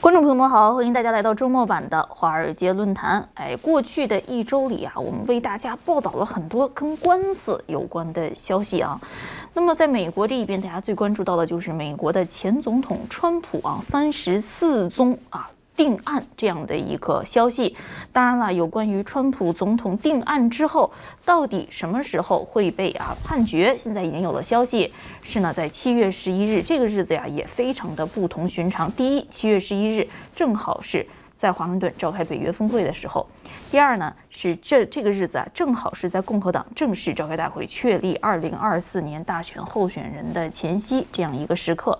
观众朋友们好，欢迎大家来到周末版的华尔街论坛。哎，过去的一周里啊，我们为大家报道了很多跟官司有关的消息啊。那么，在美国这一边，大家最关注到的就是美国的前总统川普啊，三十四宗啊。定案这样的一个消息，当然了，有关于川普总统定案之后，到底什么时候会被啊判决，现在已经有了消息，是呢，在七月十一日这个日子呀，也非常的不同寻常。第一，七月十一日正好是在华盛顿召开北约峰会的时候；第二呢，是这这个日子啊，正好是在共和党正式召开大会确立二零二四年大选候选人的前夕这样一个时刻。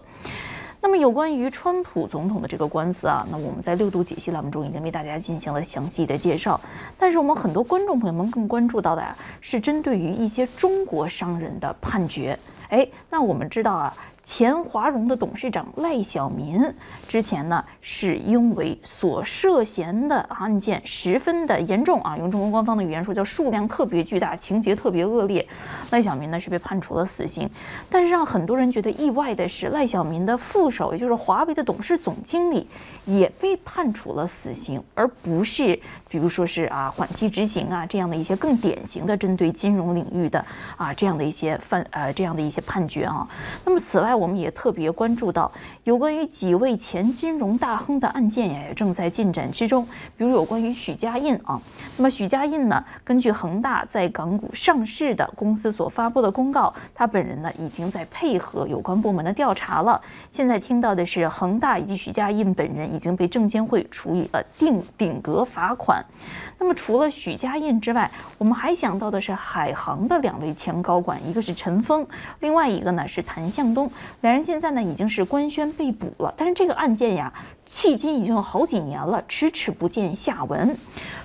那么有关于川普总统的这个官司啊，那我们在六度解析栏目中已经为大家进行了详细的介绍。但是我们很多观众朋友们更关注到的呀，是针对于一些中国商人的判决。哎，那我们知道啊。前华融的董事长赖小民，之前呢是因为所涉嫌的案件十分的严重啊，用中国官方的语言说叫数量特别巨大，情节特别恶劣。赖小民呢是被判处了死刑，但是让很多人觉得意外的是，赖小民的副手，也就是华为的董事总经理，也被判处了死刑，而不是。比如说是啊缓期执行啊这样的一些更典型的针对金融领域的啊这样的一些犯呃这样的一些判决啊。那么此外，我们也特别关注到有关于几位前金融大亨的案件也正在进展之中。比如有关于许家印啊，那么许家印呢，根据恒大在港股上市的公司所发布的公告，他本人呢已经在配合有关部门的调查了。现在听到的是恒大以及许家印本人已经被证监会处以了定顶格罚款。那么，除了许家印之外，我们还想到的是海航的两位前高管，一个是陈峰，另外一个呢是谭向东，两人现在呢已经是官宣被捕了，但是这个案件呀。迄今已经有好几年了，迟迟不见下文。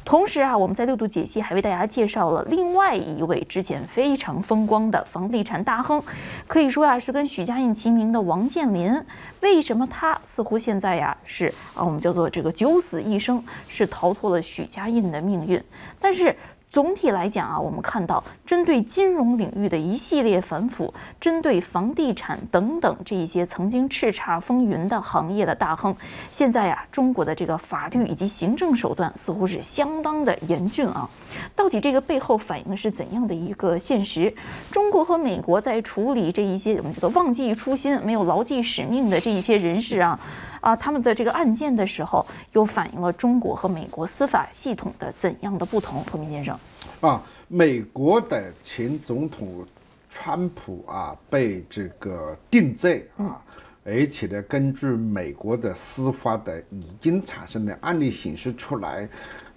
同时啊，我们在六度解析还为大家介绍了另外一位之前非常风光的房地产大亨，可以说呀是跟许家印齐名的王健林。为什么他似乎现在呀是啊我们叫做这个九死一生，是逃脱了许家印的命运？但是。总体来讲啊，我们看到针对金融领域的一系列反腐，针对房地产等等这一些曾经叱咤风云的行业的大亨，现在呀，中国的这个法律以及行政手段似乎是相当的严峻啊。到底这个背后反映的是怎样的一个现实？中国和美国在处理这一些我们叫做忘记初心、没有牢记使命的这一些人士啊。啊，他们的这个案件的时候，又反映了中国和美国司法系统的怎样的不同，何明先生？啊，美国的前总统川普啊，被这个定罪啊，而且呢，根据美国的司法的已经产生的案例显示出来，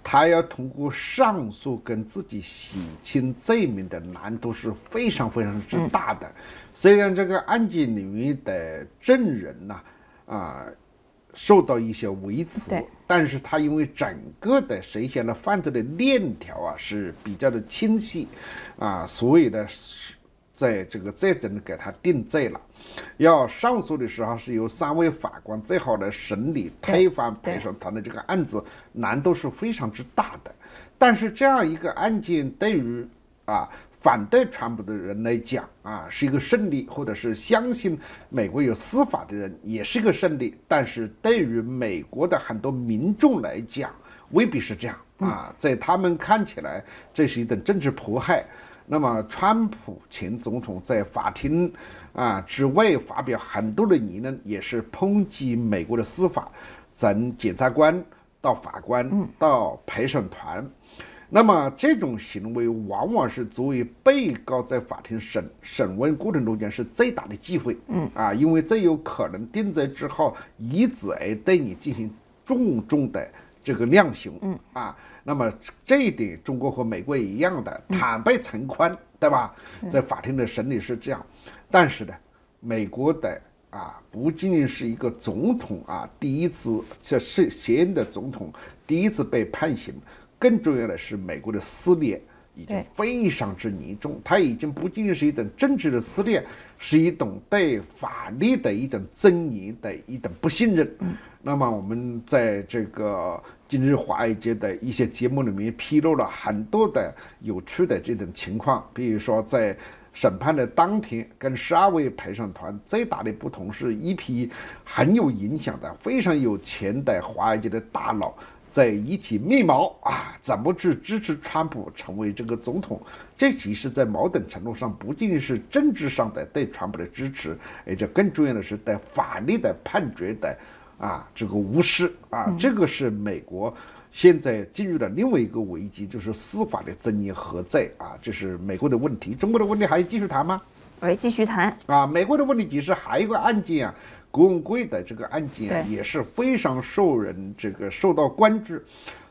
他要通过上诉跟自己洗清罪名的难度是非常非常之大的。虽然这个案件里面的证人呢，啊。受到一些维持，但是他因为整个的涉嫌的犯罪的链条啊是比较的清晰啊，所以呢是在这个再等给他定罪了。要上诉的时候是由三位法官最好来审理，推翻、陪审他的这个案子难度是非常之大的。但是这样一个案件对于啊。反对川普的人来讲啊，是一个胜利，或者是相信美国有司法的人也是一个胜利。但是，对于美国的很多民众来讲，未必是这样啊。在他们看起来，这是一等政治迫害。那么，川普前总统在法庭啊之外发表很多的言论，也是抨击美国的司法，从检察官到法官到陪审团。那么这种行为往往是作为被告在法庭审审问过程中间是最大的忌讳，嗯啊，因为这有可能定罪之后，以此而对你进行重重的这个量刑，嗯啊，那么这一点中国和美国一样的坦白从宽，对吧？在法庭的审理是这样，但是呢，美国的啊不仅仅是一个总统啊，第一次这是现任的总统第一次被判刑。更重要的是，美国的撕裂已经非常之严重，它已经不仅仅是一种政治的撕裂，是一种对法律的一种尊严的一种不信任。那么，我们在这个今日华尔街的一些节目里面披露了很多的有趣的这种情况，比如说在审判的当天，跟十二位陪审团最大的不同是一批很有影响的、非常有钱的华尔街的大佬。在一起密谋啊，怎么去支持川普成为这个总统？这其实在某种程度上，不仅仅是政治上的对川普的支持，而且更重要的是对法律的判决的啊这个无视啊，这个是美国现在进入了另外一个危机，就是司法的尊严何在啊，这是美国的问题。中国的问题还继续谈吗？还继续谈啊。美国的问题其实还有一个案件啊。郭文贵的这个案件啊，也是非常受人这个受到关注。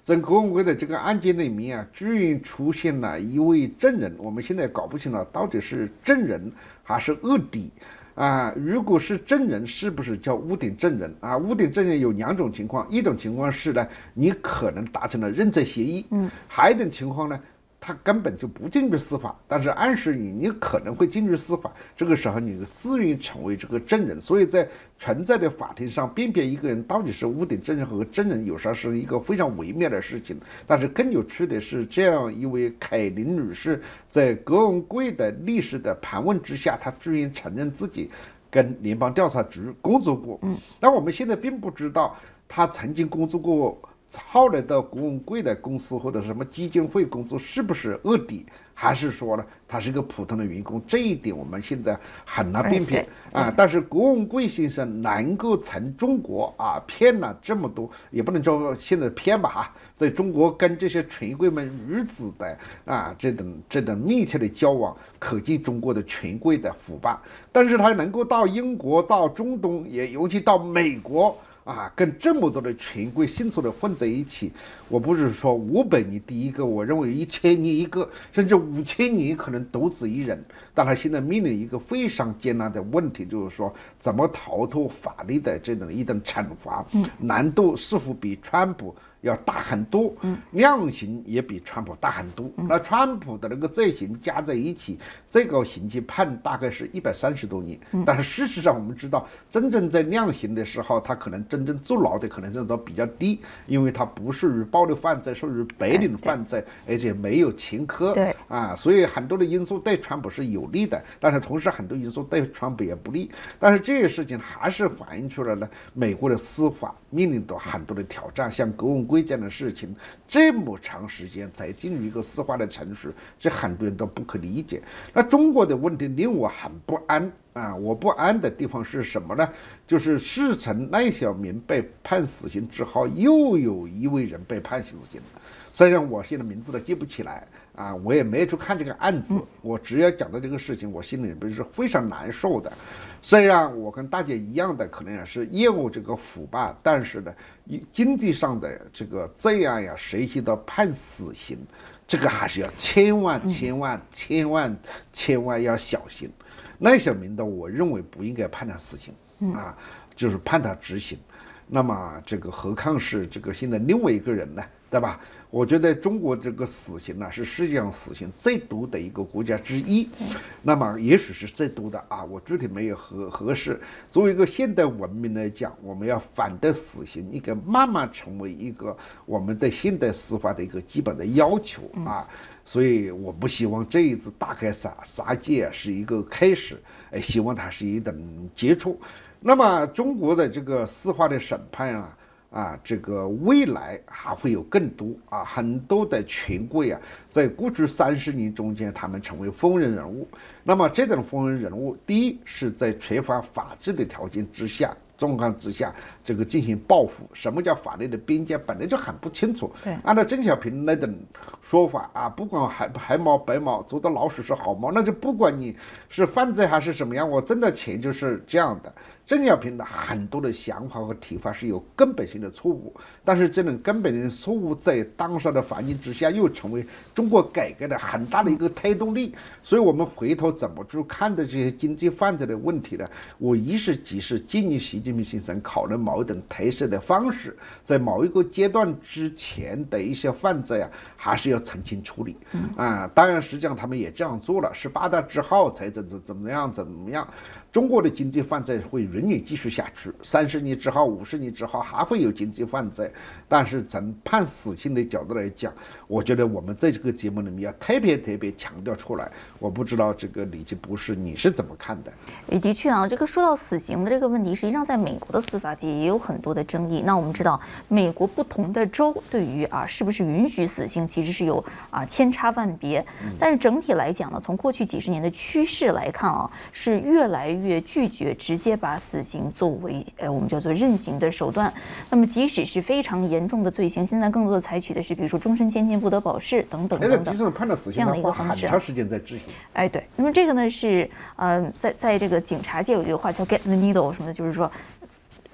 在郭文贵的这个案件里面啊，居然出现了一位证人，我们现在搞不清了，到底是证人还是卧底啊？如果是证人，是不是叫污点证人啊？污点证人有两种情况，一种情况是呢，你可能达成了认罪协议，嗯，还一种情况呢。他根本就不进入司法，但是暗示你你可能会进入司法，这个时候你自愿成为这个证人，所以在存在的法庭上辨别一个人到底是污点证人和证人有时候是一个非常微妙的事情。但是更有趣的是，这样一位凯琳女士在格文贵的律师的盘问之下，她居然承认自己跟联邦调查局工作过。嗯，那我们现在并不知道她曾经工作过。后来到郭文贵的公司或者什么基金会工作，是不是卧底，还是说呢，他是个普通的员工？这一点我们现在很难辨别啊。但是郭文贵先生能够从中国啊骗了这么多，也不能叫现在骗吧哈，在中国跟这些权贵们如此的啊这种这种密切的交往，可见中国的权贵的腐败。但是他能够到英国、到中东，也尤其到美国。啊，跟这么多的权贵、迅速的混在一起，我不是说五百年第一个，我认为一千年一个，甚至五千年可能独自一人。但他现在面临一个非常艰难的问题，就是说怎么逃脱法律的这种一种惩罚，难度是否比川普？要大很多，量刑也比川普大很多。那川普的那个罪行加在一起，最高刑期判大概是一百三十多年。但是事实上，我们知道，真正在量刑的时候，他可能真正坐牢的可能性都比较低，因为他不属于暴力犯罪，属于白领犯罪，而且没有前科。对啊，所以很多的因素对川普是有利的，但是同时很多因素对川普也不利。但是这些事情还是反映出来了，美国的司法面临着很多的挑战，像公。规贱的事情，这么长时间才进入一个私化的程序，这很多人都不可理解。那中国的问题令我很不安。啊，我不安的地方是什么呢？就是事成赖小民被判死刑之后，又有一位人被判死刑虽然我现在名字都记不起来啊，我也没有去看这个案子。我只要讲到这个事情，我心里边是非常难受的。虽然我跟大家一样的，可能也是厌恶这个腐败，但是呢，经济上的这个这样呀涉及到判死刑，这个还是要千万千万千万千万要小心。赖晓明的，我认为不应该判他死刑，啊，就是判他执行。那么这个何康是这个现在另外一个人呢，对吧？我觉得中国这个死刑呢，是世界上死刑最多的一个国家之一，那么也许是最多的啊，我具体没有核核实。作为一个现代文明来讲，我们要反对死刑，应该慢慢成为一个我们对现代司法的一个基本的要求啊。所以我不希望这一次大开杀杀戒是一个开始，哎，希望它是一等结束。那么中国的这个司法的审判啊，啊，这个未来还会有更多啊，很多的权贵啊，在过去三十年中间，他们成为风云人物。那么这种风云人物，第一是在缺乏法治的条件之下，状况之下。这个进行报复，什么叫法律的边界本来就很不清楚。按照邓小平那种说法啊，不管黑黑猫白猫，捉到老鼠是好猫，那就不管你是犯罪还是什么样，我挣的钱就是这样的。邓小平的很多的想法和提法是有根本性的错误，但是这种根本性的错误在当时的环境之下又成为中国改革的很大的一个推动力。所以我们回头怎么去看待这些经济犯罪的问题呢？我一是及时建议习近平先生讨论毛。某种特色的方式，在某一个阶段之前的一些犯罪啊，还是要从轻处理。嗯啊，当然，实际上他们也这样做了。十八大之后才怎怎怎么样怎么样？中国的经济犯罪会永远继续下去，三十年之后、五十年之后还会有经济犯罪。但是从判死刑的角度来讲，我觉得我们在这个节目里面要特别特别强调出来。我不知道这个李吉博士你是怎么看的？也的确啊，这个说到死刑的这个问题，实际上在美国的司法界有很多的争议。那我们知道，美国不同的州对于啊是不是允许死刑，其实是有啊千差万别。但是整体来讲呢，从过去几十年的趋势来看啊，是越来越拒绝直接把死刑作为呃我们叫做任刑的手段。那么即使是非常严重的罪行，现在更多的采取的是比如说终身监禁不得保释等等等等。这样的一个方式。哎，对。那么这个呢是呃在在这个警察界有一句话叫 “get the needle” 什么的，就是说。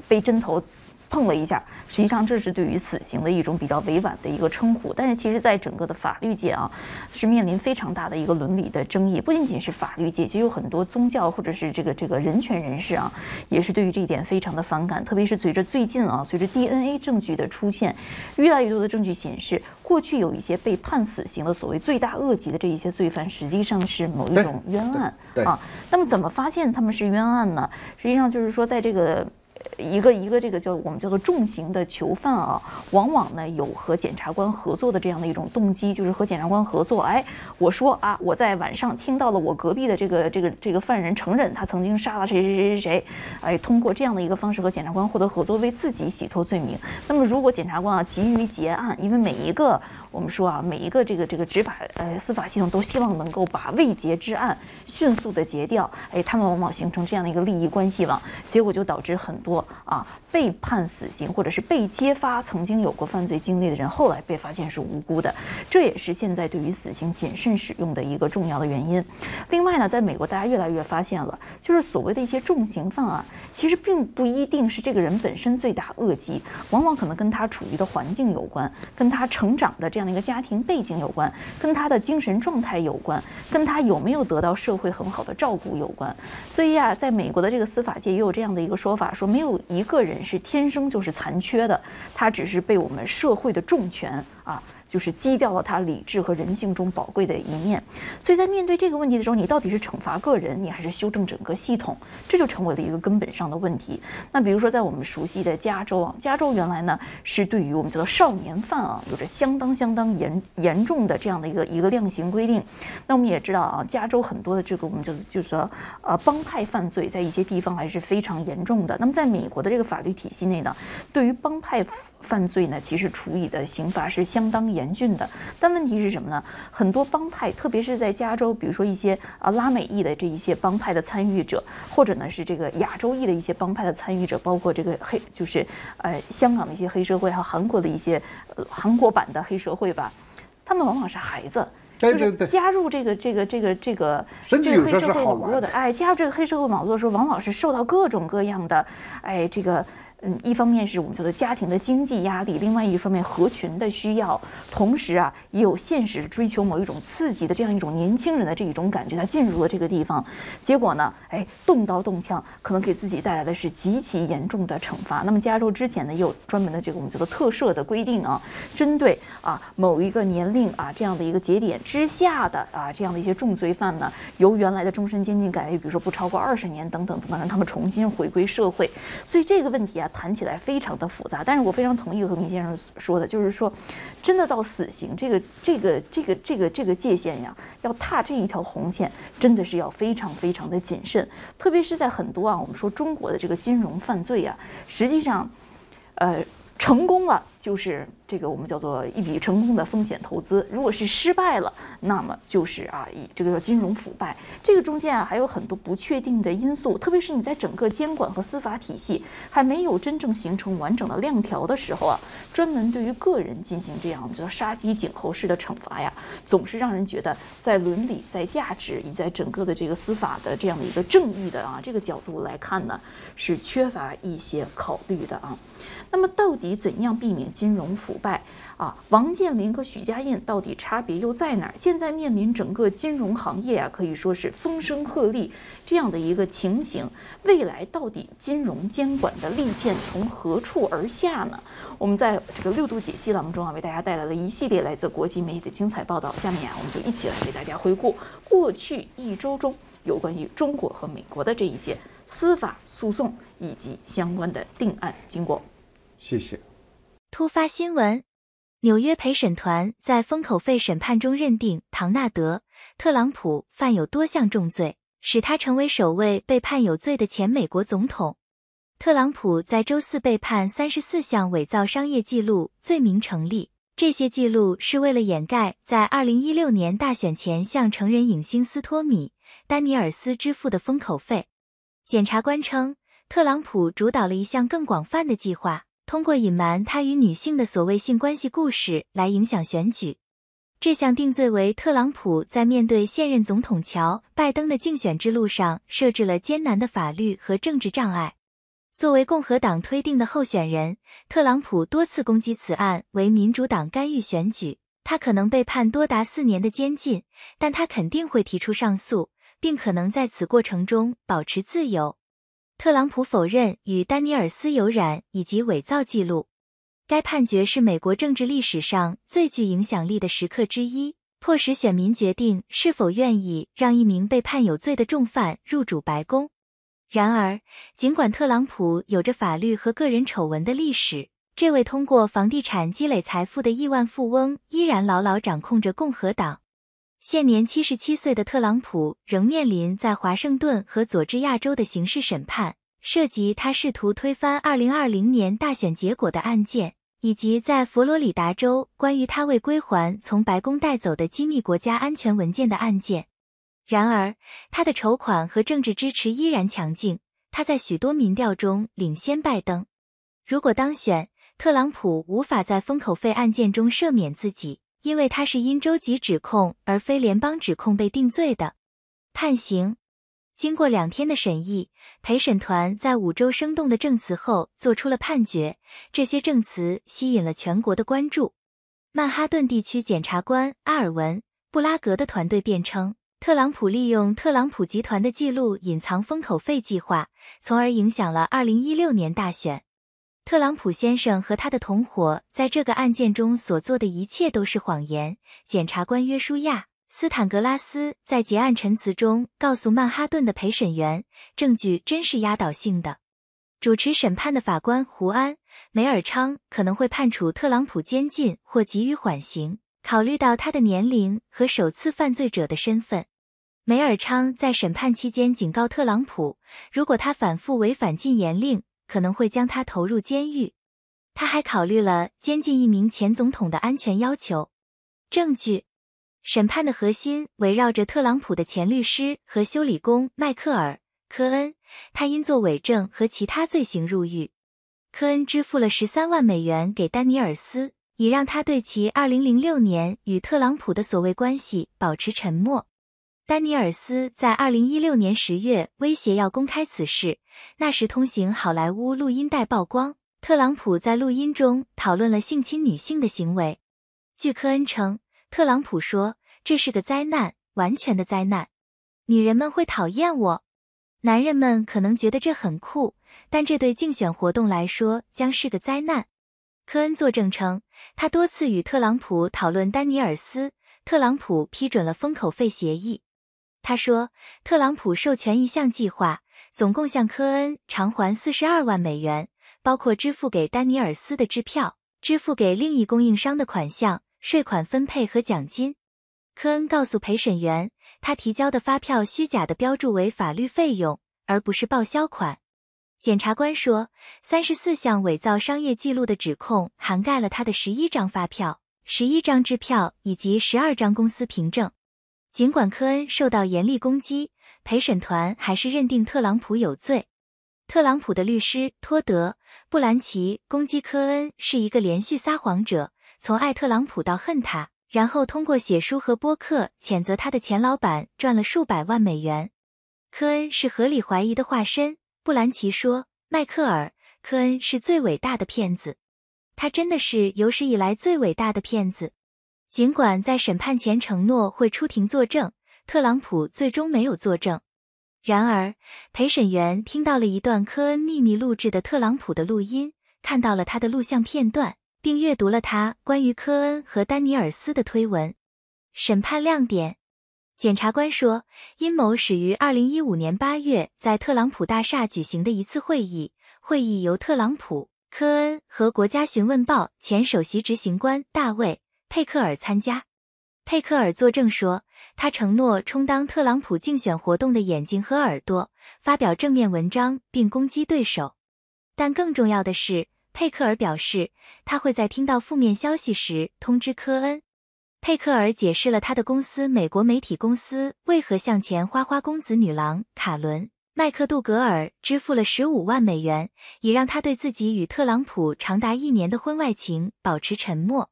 被针头碰了一下，实际上这是对于死刑的一种比较委婉的一个称呼。但是其实，在整个的法律界啊，是面临非常大的一个伦理的争议。不仅仅是法律界，其实有很多宗教或者是这个这个人权人士啊，也是对于这一点非常的反感。特别是随着最近啊，随着 DNA 证据的出现，越来越多的证据显示，过去有一些被判死刑的所谓罪大恶极的这一些罪犯，实际上是某一种冤案啊。那么怎么发现他们是冤案呢？实际上就是说，在这个。一个一个这个叫我们叫做重型的囚犯啊，往往呢有和检察官合作的这样的一种动机，就是和检察官合作。哎，我说啊，我在晚上听到了我隔壁的这个这个这个犯人承认他曾经杀了谁谁谁谁谁，哎，通过这样的一个方式和检察官获得合作，为自己洗脱罪名。那么如果检察官啊急于结案，因为每一个。我们说啊，每一个这个这个执法呃司法系统都希望能够把未结之案迅速的结掉，哎，他们往往形成这样的一个利益关系网，结果就导致很多啊被判死刑或者是被揭发曾经有过犯罪经历的人，后来被发现是无辜的，这也是现在对于死刑谨慎使用的一个重要的原因。另外呢，在美国，大家越来越发现了，就是所谓的一些重刑犯啊，其实并不一定是这个人本身罪大恶极，往往可能跟他处于的环境有关，跟他成长的这样。那个家庭背景有关，跟他的精神状态有关，跟他有没有得到社会很好的照顾有关。所以啊，在美国的这个司法界也有这样的一个说法，说没有一个人是天生就是残缺的，他只是被我们社会的重权啊。就是击掉了他理智和人性中宝贵的一面，所以在面对这个问题的时候，你到底是惩罚个人，你还是修正整个系统，这就成为了一个根本上的问题。那比如说，在我们熟悉的加州啊，加州原来呢是对于我们叫做少年犯啊，有着相当相当严严重的这样的一个一个量刑规定。那我们也知道啊，加州很多的这个我们就是就说呃帮派犯罪，在一些地方还是非常严重的。那么在美国的这个法律体系内呢，对于帮派。犯罪呢，其实处以的刑罚是相当严峻的，但问题是什么呢？很多帮派，特别是在加州，比如说一些啊拉美裔的这一些帮派的参与者，或者呢是这个亚洲裔的一些帮派的参与者，包括这个黑，就是呃香港的一些黑社会还有韩国的一些呃、韩国版的黑社会吧，他们往往是孩子，就是加入这个这个这个这个这个黑社会网络的，哎，加入这个黑社会网络的时候，往往是受到各种各样的，哎，这个。嗯，一方面是我们叫做家庭的经济压力，另外一方面合群的需要，同时啊也有现实追求某一种刺激的这样一种年轻人的这一种感觉，他进入了这个地方，结果呢，哎，动刀动枪，可能给自己带来的是极其严重的惩罚。那么加州之前呢，也有专门的这个我们叫做特赦的规定啊，针对啊某一个年龄啊这样的一个节点之下的啊这样的一些重罪犯呢，由原来的终身监禁改为比如说不超过二十年等等等等，让他们重新回归社会。所以这个问题啊。谈起来非常的复杂，但是我非常同意何平先生说的，就是说，真的到死刑这个这个这个这个这个界限呀，要踏这一条红线，真的是要非常非常的谨慎，特别是在很多啊，我们说中国的这个金融犯罪啊，实际上，呃。成功了，就是这个我们叫做一笔成功的风险投资；如果是失败了，那么就是啊，以这个叫金融腐败。这个中间啊，还有很多不确定的因素，特别是你在整个监管和司法体系还没有真正形成完整的链条的时候啊，专门对于个人进行这样我们叫杀鸡儆猴式的惩罚呀，总是让人觉得在伦理、在价值以及在整个的这个司法的这样的一个正义的啊这个角度来看呢，是缺乏一些考虑的啊。那么到底怎样避免金融腐败啊？王健林和许家印到底差别又在哪儿？现在面临整个金融行业啊，可以说是风声鹤唳这样的一个情形。未来到底金融监管的利剑从何处而下呢？我们在这个六度解析栏目中啊，为大家带来了一系列来自国际媒体的精彩报道。下面啊，我们就一起来为大家回顾过去一周中有关于中国和美国的这一些司法诉讼以及相关的定案经过。谢谢。突发新闻：纽约陪审团在封口费审判中认定唐纳德·特朗普犯有多项重罪，使他成为首位被判有罪的前美国总统。特朗普在周四被判三十四项伪造商业记录罪名成立，这些记录是为了掩盖在二零一六年大选前向成人影星斯托米·丹尼尔斯支付的封口费。检察官称，特朗普主导了一项更广泛的计划。通过隐瞒他与女性的所谓性关系故事来影响选举，这项定罪为特朗普在面对现任总统乔·拜登的竞选之路上设置了艰难的法律和政治障碍。作为共和党推定的候选人，特朗普多次攻击此案为民主党干预选举。他可能被判多达四年的监禁，但他肯定会提出上诉，并可能在此过程中保持自由。特朗普否认与丹尼尔斯有染以及伪造记录。该判决是美国政治历史上最具影响力的时刻之一，迫使选民决定是否愿意让一名被判有罪的重犯入主白宫。然而，尽管特朗普有着法律和个人丑闻的历史，这位通过房地产积累财富的亿万富翁依然牢牢掌控着共和党。现年七十七岁的特朗普仍面临在华盛顿和佐治亚州的刑事审判，涉及他试图推翻二零二零年大选结果的案件，以及在佛罗里达州关于他未归还从白宫带走的机密国家安全文件的案件。然而，他的筹款和政治支持依然强劲，他在许多民调中领先拜登。如果当选，特朗普无法在封口费案件中赦免自己。因为他是因州级指控而非联邦指控被定罪的，判刑。经过两天的审议，陪审团在五州生动的证词后做出了判决。这些证词吸引了全国的关注。曼哈顿地区检察官阿尔文·布拉格的团队辩称，特朗普利用特朗普集团的记录隐藏封口费计划，从而影响了二零一六年大选。特朗普先生和他的同伙在这个案件中所做的一切都是谎言。检察官约书亚·斯坦格拉斯在结案陈词中告诉曼哈顿的陪审员：“证据真是压倒性的。”主持审判的法官胡安·梅尔昌可能会判处特朗普监禁或给予缓刑，考虑到他的年龄和首次犯罪者的身份。梅尔昌在审判期间警告特朗普：“如果他反复违反禁言令。”可能会将他投入监狱。他还考虑了监禁一名前总统的安全要求。证据审判的核心围绕着特朗普的前律师和修理工迈克尔·科恩，他因作伪证和其他罪行入狱。科恩支付了十三万美元给丹尼尔斯，以让他对其二零零六年与特朗普的所谓关系保持沉默。丹尼尔斯在二零一六年十月威胁要公开此事。那时通行好莱坞录音带曝光，特朗普在录音中讨论了性侵女性的行为。据科恩称，特朗普说这是个灾难，完全的灾难。女人们会讨厌我，男人们可能觉得这很酷，但这对竞选活动来说将是个灾难。科恩作证称，他多次与特朗普讨论丹尼尔斯，特朗普批准了封口费协议。他说，特朗普授权一项计划，总共向科恩偿还四十二万美元，包括支付给丹尼尔斯的支票、支付给另一供应商的款项、税款分配和奖金。科恩告诉陪审员，他提交的发票虚假的标注为法律费用，而不是报销款。检察官说，三十四项伪造商业记录的指控涵盖了他的十一张发票、十一张支票以及十二张公司凭证。尽管科恩受到严厉攻击，陪审团还是认定特朗普有罪。特朗普的律师托德·布兰奇攻击科恩是一个连续撒谎者，从爱特朗普到恨他，然后通过写书和播客谴责他的前老板赚了数百万美元。科恩是合理怀疑的化身，布兰奇说：“迈克尔·科恩是最伟大的骗子，他真的是有史以来最伟大的骗子。”尽管在审判前承诺会出庭作证，特朗普最终没有作证。然而，陪审员听到了一段科恩秘密录制的特朗普的录音，看到了他的录像片段，并阅读了他关于科恩和丹尼尔斯的推文。审判亮点：检察官说，阴谋始于2015年8月在特朗普大厦举行的一次会议，会议由特朗普、科恩和《国家询问报》前首席执行官大卫。佩克尔参加。佩克尔作证说，他承诺充当特朗普竞选活动的眼睛和耳朵，发表正面文章并攻击对手。但更重要的是，佩克尔表示，他会在听到负面消息时通知科恩。佩克尔解释了他的公司美国媒体公司为何向前花花公子女郎卡伦·麦克杜格尔支付了15万美元，以让他对自己与特朗普长达一年的婚外情保持沉默。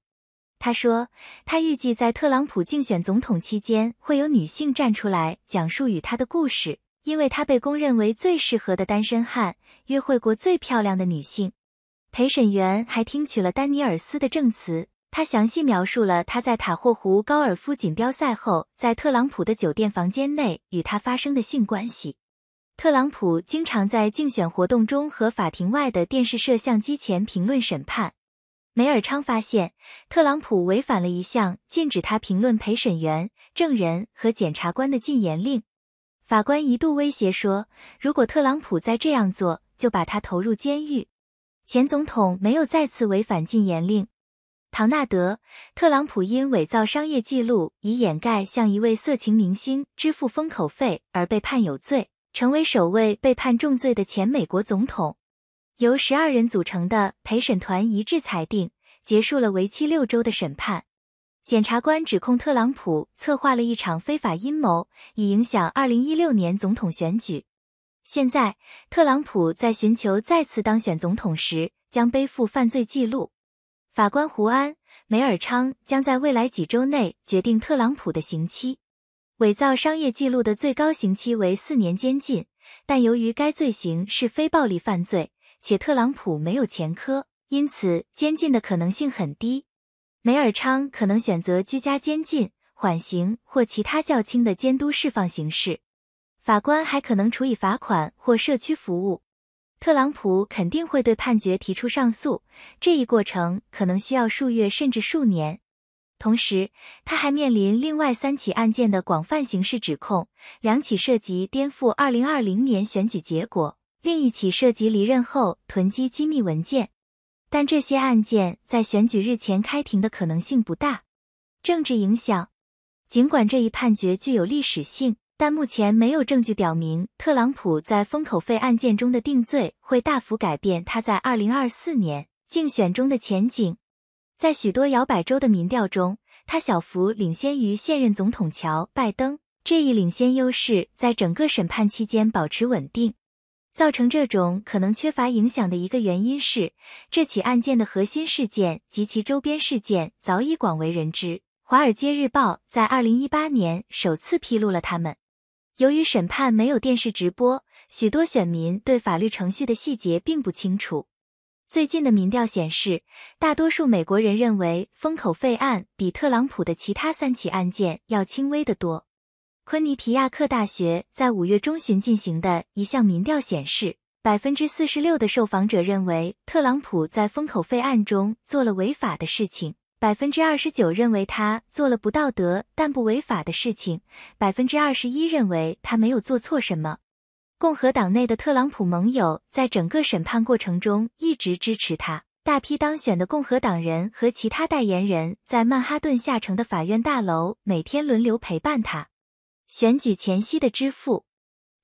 他说，他预计在特朗普竞选总统期间会有女性站出来讲述与他的故事，因为他被公认为最适合的单身汉，约会过最漂亮的女性。陪审员还听取了丹尼尔斯的证词，他详细描述了他在塔霍湖高尔夫锦标赛后在特朗普的酒店房间内与他发生的性关系。特朗普经常在竞选活动中和法庭外的电视摄像机前评论审判。梅尔昌发现，特朗普违反了一项禁止他评论陪审员、证人和检察官的禁言令。法官一度威胁说，如果特朗普再这样做，就把他投入监狱。前总统没有再次违反禁言令。唐纳德·特朗普因伪造商业记录以掩盖向一位色情明星支付封口费而被判有罪，成为首位被判重罪的前美国总统。由十二人组成的陪审团一致裁定，结束了为期六周的审判。检察官指控特朗普策划了一场非法阴谋，以影响二零一六年总统选举。现在，特朗普在寻求再次当选总统时将背负犯罪记录。法官胡安·梅尔昌将在未来几周内决定特朗普的刑期。伪造商业记录的最高刑期为四年监禁，但由于该罪行是非暴力犯罪。且特朗普没有前科，因此监禁的可能性很低。梅尔昌可能选择居家监禁、缓刑或其他较轻的监督释放形式。法官还可能处以罚款或社区服务。特朗普肯定会对判决提出上诉，这一过程可能需要数月甚至数年。同时，他还面临另外三起案件的广泛刑事指控，两起涉及颠覆2020年选举结果。另一起涉及离任后囤积机密文件，但这些案件在选举日前开庭的可能性不大。政治影响，尽管这一判决具有历史性，但目前没有证据表明特朗普在封口费案件中的定罪会大幅改变他在二零二四年竞选中的前景。在许多摇摆州的民调中，他小幅领先于现任总统乔·拜登，这一领先优势在整个审判期间保持稳定。造成这种可能缺乏影响的一个原因是，这起案件的核心事件及其周边事件早已广为人知。《华尔街日报》在二零一八年首次披露了他们。由于审判没有电视直播，许多选民对法律程序的细节并不清楚。最近的民调显示，大多数美国人认为封口费案比特朗普的其他三起案件要轻微得多。昆尼皮亚克大学在五月中旬进行的一项民调显示，百分之四十六的受访者认为特朗普在封口费案中做了违法的事情，百分之二十九认为他做了不道德但不违法的事情，百分之二十一认为他没有做错什么。共和党内的特朗普盟友在整个审判过程中一直支持他，大批当选的共和党人和其他代言人在曼哈顿下城的法院大楼每天轮流陪伴他。选举前夕的支付，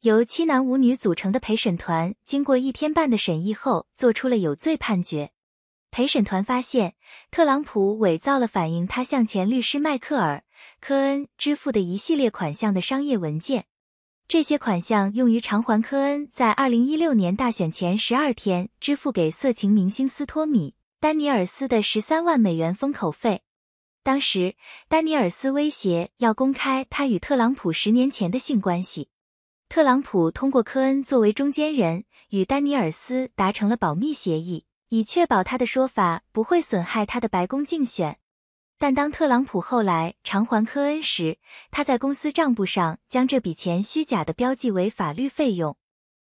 由七男五女组成的陪审团经过一天半的审议后，做出了有罪判决。陪审团发现，特朗普伪造了反映他向前律师迈克尔·科恩支付的一系列款项的商业文件，这些款项用于偿还科恩在2016年大选前十二天支付给色情明星斯托米·丹尼尔斯的十三万美元封口费。当时，丹尼尔斯威胁要公开他与特朗普十年前的性关系。特朗普通过科恩作为中间人，与丹尼尔斯达成了保密协议，以确保他的说法不会损害他的白宫竞选。但当特朗普后来偿还科恩时，他在公司账簿上将这笔钱虚假的标记为法律费用。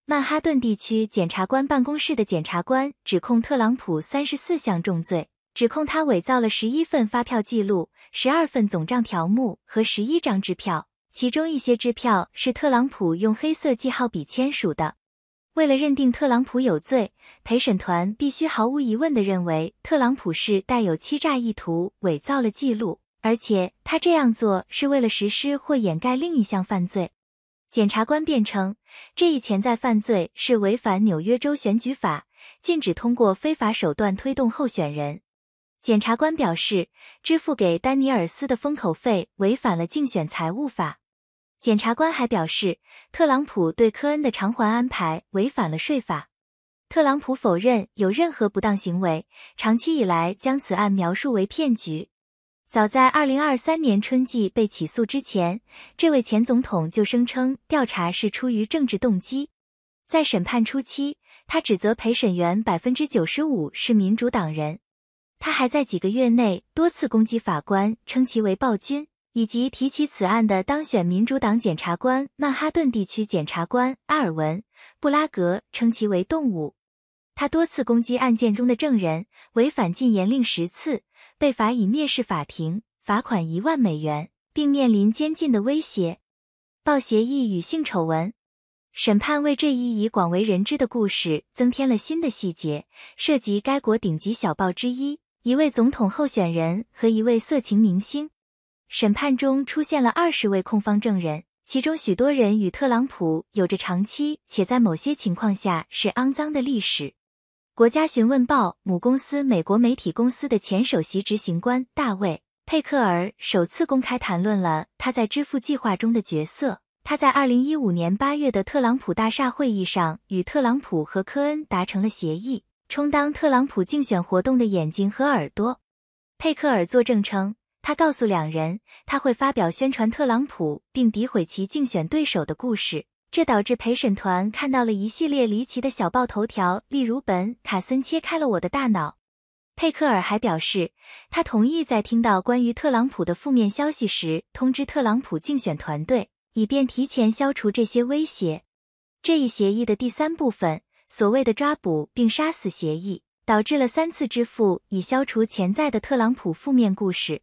曼哈顿地区检察官办公室的检察官指控特朗普三十四项重罪。指控他伪造了十一份发票记录、十二份总账条目和十一张支票，其中一些支票是特朗普用黑色记号笔签署的。为了认定特朗普有罪，陪审团必须毫无疑问地认为特朗普是带有欺诈意图伪造了记录，而且他这样做是为了实施或掩盖另一项犯罪。检察官辩称，这一潜在犯罪是违反纽约州选举法，禁止通过非法手段推动候选人。检察官表示，支付给丹尼尔斯的封口费违反了竞选财务法。检察官还表示，特朗普对科恩的偿还安排违反了税法。特朗普否认有任何不当行为，长期以来将此案描述为骗局。早在二零二三年春季被起诉之前，这位前总统就声称调查是出于政治动机。在审判初期，他指责陪审员百分之九十五是民主党人。他还在几个月内多次攻击法官，称其为暴君，以及提起此案的当选民主党检察官曼哈顿地区检察官阿尔文·布拉格称其为动物。他多次攻击案件中的证人，违反禁言令十次，被罚以蔑视法庭，罚款一万美元，并面临监禁的威胁。报协议与性丑闻审判为这一已广为人知的故事增添了新的细节，涉及该国顶级小报之一。一位总统候选人和一位色情明星，审判中出现了二十位控方证人，其中许多人与特朗普有着长期且在某些情况下是肮脏的历史。国家询问报母公司美国媒体公司的前首席执行官大卫·佩克尔首次公开谈论了他在支付计划中的角色。他在2015年8月的特朗普大厦会议上与特朗普和科恩达成了协议。充当特朗普竞选活动的眼睛和耳朵，佩克尔作证称，他告诉两人他会发表宣传特朗普并诋毁其竞选对手的故事，这导致陪审团看到了一系列离奇的小报头条，例如本·卡森切开了我的大脑。佩克尔还表示，他同意在听到关于特朗普的负面消息时通知特朗普竞选团队，以便提前消除这些威胁。这一协议的第三部分。所谓的抓捕并杀死协议导致了三次支付，以消除潜在的特朗普负面故事。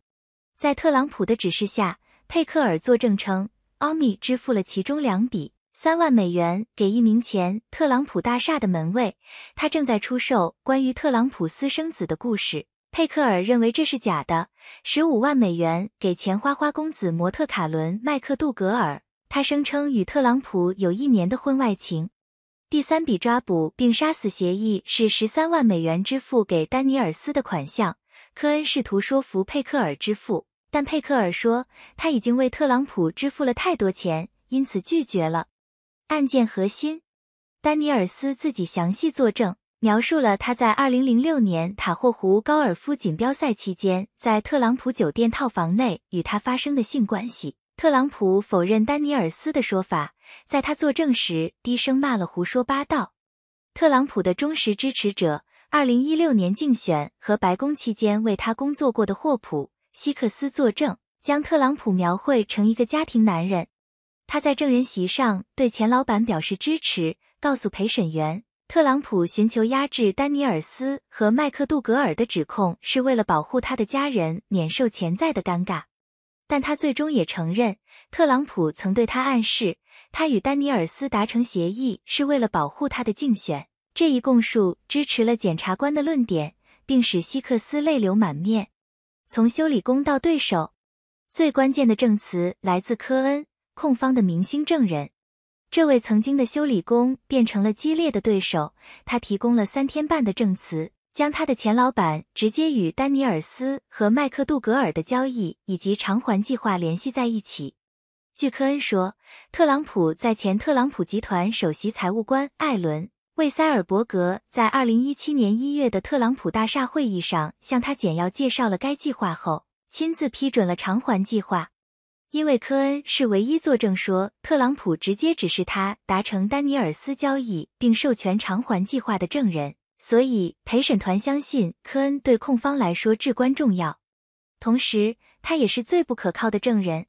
在特朗普的指示下，佩克尔作证称，奥米支付了其中两笔：三万美元给一名前特朗普大厦的门卫，他正在出售关于特朗普私生子的故事；佩克尔认为这是假的。十五万美元给前花花公子模特卡伦·麦克杜格尔，他声称与特朗普有一年的婚外情。第三笔抓捕并杀死协议是十三万美元支付给丹尼尔斯的款项。科恩试图说服佩克尔支付，但佩克尔说他已经为特朗普支付了太多钱，因此拒绝了。案件核心，丹尼尔斯自己详细作证，描述了他在二零零六年塔霍湖高尔夫锦标赛期间在特朗普酒店套房内与他发生的性关系。特朗普否认丹尼尔斯的说法，在他作证时低声骂了“胡说八道”。特朗普的忠实支持者、二零一六年竞选和白宫期间为他工作过的霍普·希克斯作证，将特朗普描绘成一个家庭男人。他在证人席上对前老板表示支持，告诉陪审员，特朗普寻求压制丹尼尔斯和麦克杜格尔的指控，是为了保护他的家人免受潜在的尴尬。但他最终也承认，特朗普曾对他暗示，他与丹尼尔斯达成协议是为了保护他的竞选。这一供述支持了检察官的论点，并使希克斯泪流满面。从修理工到对手，最关键的证词来自科恩，控方的明星证人。这位曾经的修理工变成了激烈的对手，他提供了三天半的证词。将他的前老板直接与丹尼尔斯和麦克杜格尔的交易以及偿还计划联系在一起。据科恩说，特朗普在前特朗普集团首席财务官艾伦·魏塞尔伯格在二零一七年一月的特朗普大厦会议上向他简要介绍了该计划后，亲自批准了偿还计划。因为科恩是唯一作证说特朗普直接指示他达成丹尼尔斯交易并授权偿还计划的证人。所以陪审团相信科恩对控方来说至关重要，同时他也是最不可靠的证人。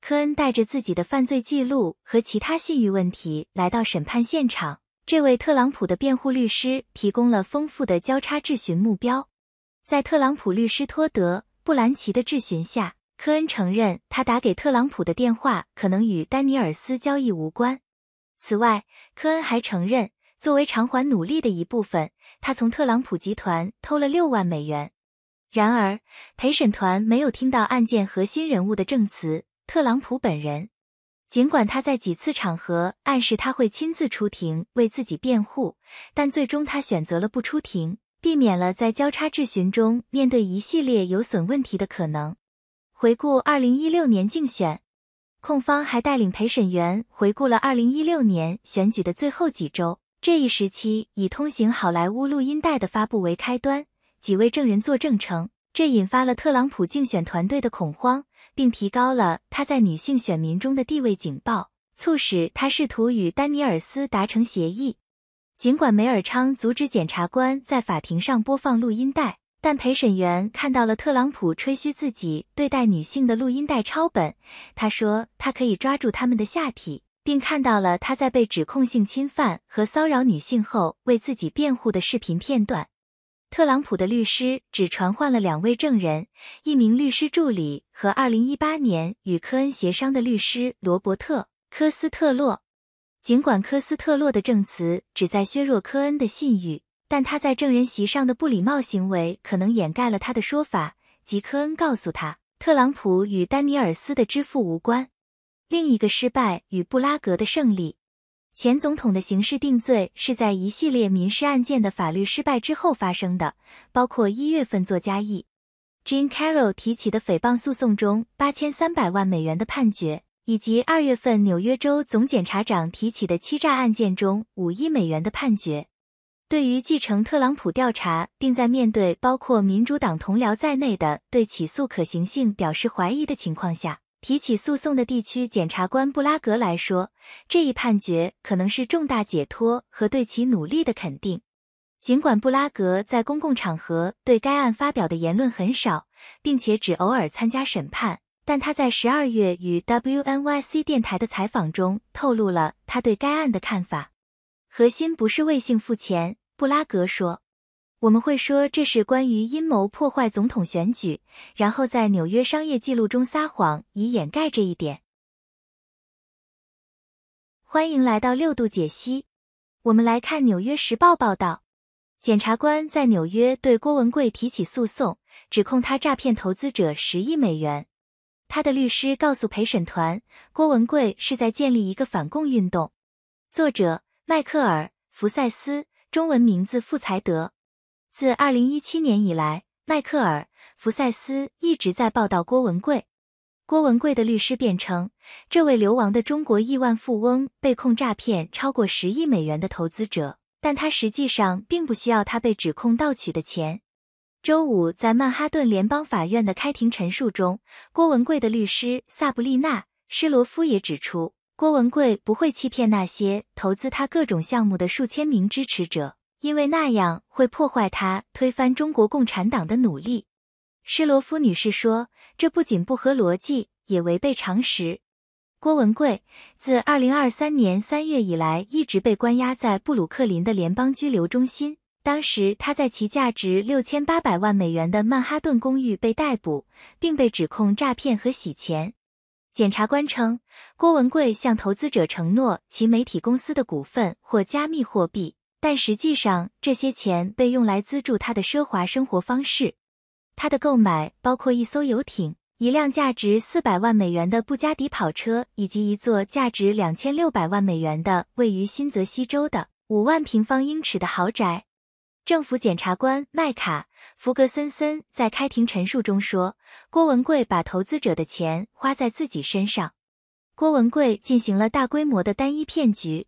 科恩带着自己的犯罪记录和其他信誉问题来到审判现场，这位特朗普的辩护律师提供了丰富的交叉质询目标。在特朗普律师托德·布兰奇的质询下，科恩承认他打给特朗普的电话可能与丹尼尔斯交易无关。此外，科恩还承认。作为偿还努力的一部分，他从特朗普集团偷了六万美元。然而，陪审团没有听到案件核心人物的证词。特朗普本人，尽管他在几次场合暗示他会亲自出庭为自己辩护，但最终他选择了不出庭，避免了在交叉质询中面对一系列有损问题的可能。回顾二零一六年竞选，控方还带领陪审员回顾了二零一六年选举的最后几周。这一时期以通行好莱坞录音带的发布为开端，几位证人作证称，这引发了特朗普竞选团队的恐慌，并提高了他在女性选民中的地位。警报促使他试图与丹尼尔斯达成协议。尽管梅尔昌阻止检察官在法庭上播放录音带，但陪审员看到了特朗普吹嘘自己对待女性的录音带抄本。他说，他可以抓住他们的下体。并看到了他在被指控性侵犯和骚扰女性后为自己辩护的视频片段。特朗普的律师只传唤了两位证人，一名律师助理和2018年与科恩协商的律师罗伯特·科斯特洛。尽管科斯特洛的证词旨在削弱科恩的信誉，但他在证人席上的不礼貌行为可能掩盖了他的说法。吉科恩告诉他，特朗普与丹尼尔斯的支付无关。另一个失败与布拉格的胜利，前总统的刑事定罪是在一系列民事案件的法律失败之后发生的，包括一月份作家 E. Jean Carroll 提起的诽谤诉讼中八千三百万美元的判决，以及二月份纽约州总检察长提起的欺诈案件中五亿美元的判决。对于继承特朗普调查，并在面对包括民主党同僚在内的对起诉可行性表示怀疑的情况下。提起诉讼的地区检察官布拉格来说，这一判决可能是重大解脱和对其努力的肯定。尽管布拉格在公共场合对该案发表的言论很少，并且只偶尔参加审判，但他在十二月与 WNYC 电台的采访中透露了他对该案的看法。核心不是为性付钱，布拉格说。我们会说这是关于阴谋破坏总统选举，然后在纽约商业记录中撒谎以掩盖这一点。欢迎来到六度解析。我们来看《纽约时报》报道：检察官在纽约对郭文贵提起诉讼，指控他诈骗投资者十亿美元。他的律师告诉陪审团，郭文贵是在建立一个反共运动。作者：迈克尔·福塞斯，中文名字：傅才德。自二零一七年以来，迈克尔·福塞斯一直在报道郭文贵。郭文贵的律师辩称，这位流亡的中国亿万富翁被控诈骗超过十亿美元的投资者，但他实际上并不需要他被指控盗取的钱。周五，在曼哈顿联邦法院的开庭陈述中，郭文贵的律师萨布丽娜·施罗夫也指出，郭文贵不会欺骗那些投资他各种项目的数千名支持者。因为那样会破坏他推翻中国共产党的努力，施罗夫女士说：“这不仅不合逻辑，也违背常识。”郭文贵自二零二三年三月以来一直被关押在布鲁克林的联邦拘留中心。当时他在其价值六千八百万美元的曼哈顿公寓被逮捕，并被指控诈骗和洗钱。检察官称，郭文贵向投资者承诺其媒体公司的股份或加密货币。但实际上，这些钱被用来资助他的奢华生活方式。他的购买包括一艘游艇、一辆价值四百万美元的布加迪跑车，以及一座价值两千六百万美元的位于新泽西州的五万平方英尺的豪宅。政府检察官麦卡·福格森森在开庭陈述中说：“郭文贵把投资者的钱花在自己身上。郭文贵进行了大规模的单一骗局，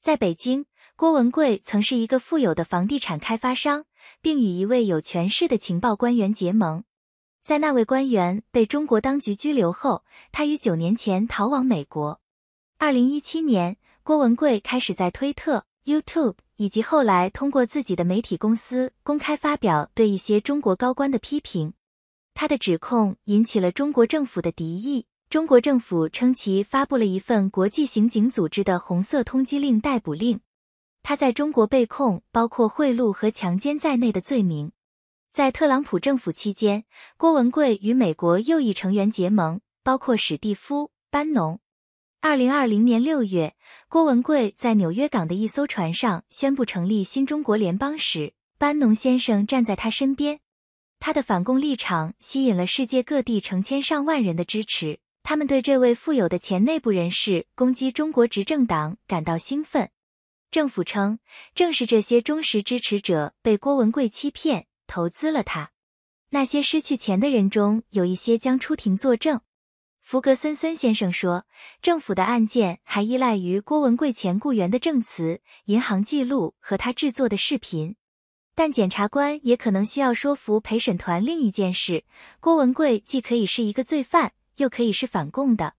在北京。”郭文贵曾是一个富有的房地产开发商，并与一位有权势的情报官员结盟。在那位官员被中国当局拘留后，他于九年前逃往美国。二零一七年，郭文贵开始在推特、YouTube 以及后来通过自己的媒体公司公开发表对一些中国高官的批评。他的指控引起了中国政府的敌意。中国政府称其发布了一份国际刑警组织的红色通缉令逮捕令。他在中国被控包括贿赂和强奸在内的罪名。在特朗普政府期间，郭文贵与美国右翼成员结盟，包括史蒂夫·班农。二零二零年六月，郭文贵在纽约港的一艘船上宣布成立新中国联邦时，班农先生站在他身边。他的反共立场吸引了世界各地成千上万人的支持，他们对这位富有的前内部人士攻击中国执政党感到兴奋。政府称，正是这些忠实支持者被郭文贵欺骗，投资了他。那些失去钱的人中，有一些将出庭作证。弗格森森先生说，政府的案件还依赖于郭文贵前雇员的证词、银行记录和他制作的视频。但检察官也可能需要说服陪审团另一件事：郭文贵既可以是一个罪犯，又可以是反共的。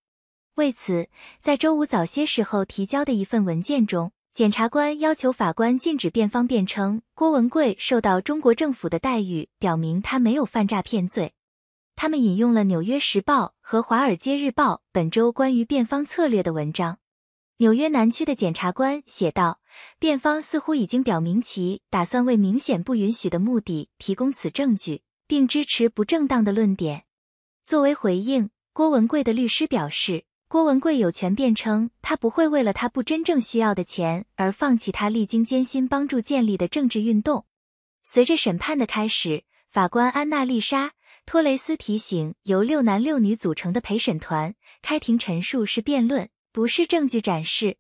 为此，在周五早些时候提交的一份文件中。检察官要求法官禁止辩方辩称郭文贵受到中国政府的待遇，表明他没有犯诈骗罪。他们引用了《纽约时报》和《华尔街日报》本周关于辩方策略的文章。纽约南区的检察官写道：“辩方似乎已经表明其打算为明显不允许的目的提供此证据，并支持不正当的论点。”作为回应，郭文贵的律师表示。郭文贵有权辩称，他不会为了他不真正需要的钱而放弃他历经艰辛帮助建立的政治运动。随着审判的开始，法官安娜丽莎·托雷斯提醒由六男六女组成的陪审团，开庭陈述是辩论，不是证据展示。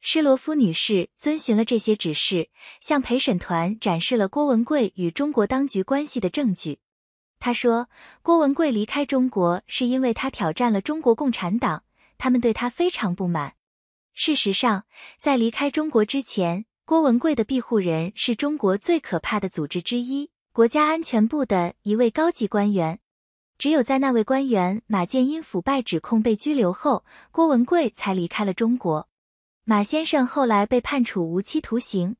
施罗夫女士遵循了这些指示，向陪审团展示了郭文贵与中国当局关系的证据。她说，郭文贵离开中国是因为他挑战了中国共产党。他们对他非常不满。事实上，在离开中国之前，郭文贵的庇护人是中国最可怕的组织之一——国家安全部的一位高级官员。只有在那位官员马建因腐败指控被拘留后，郭文贵才离开了中国。马先生后来被判处无期徒刑。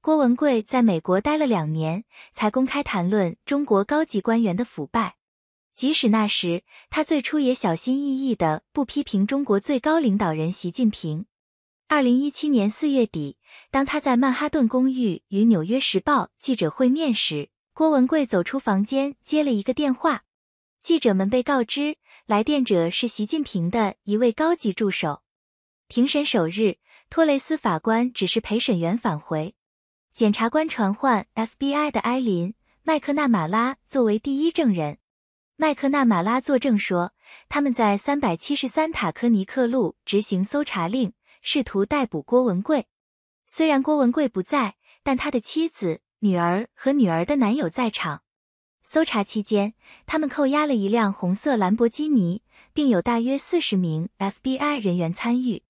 郭文贵在美国待了两年，才公开谈论中国高级官员的腐败。即使那时，他最初也小心翼翼的不批评中国最高领导人习近平。二零一七年四月底，当他在曼哈顿公寓与《纽约时报》记者会面时，郭文贵走出房间接了一个电话。记者们被告知，来电者是习近平的一位高级助手。庭审首日，托雷斯法官只是陪审员返回。检察官传唤 FBI 的埃琳·麦克纳马拉作为第一证人。麦克纳马拉作证说，他们在三百七十三塔科尼克路执行搜查令，试图逮捕郭文贵。虽然郭文贵不在，但他的妻子、女儿和女儿的男友在场。搜查期间，他们扣押了一辆红色兰博基尼，并有大约四十名 FBI 人员参与。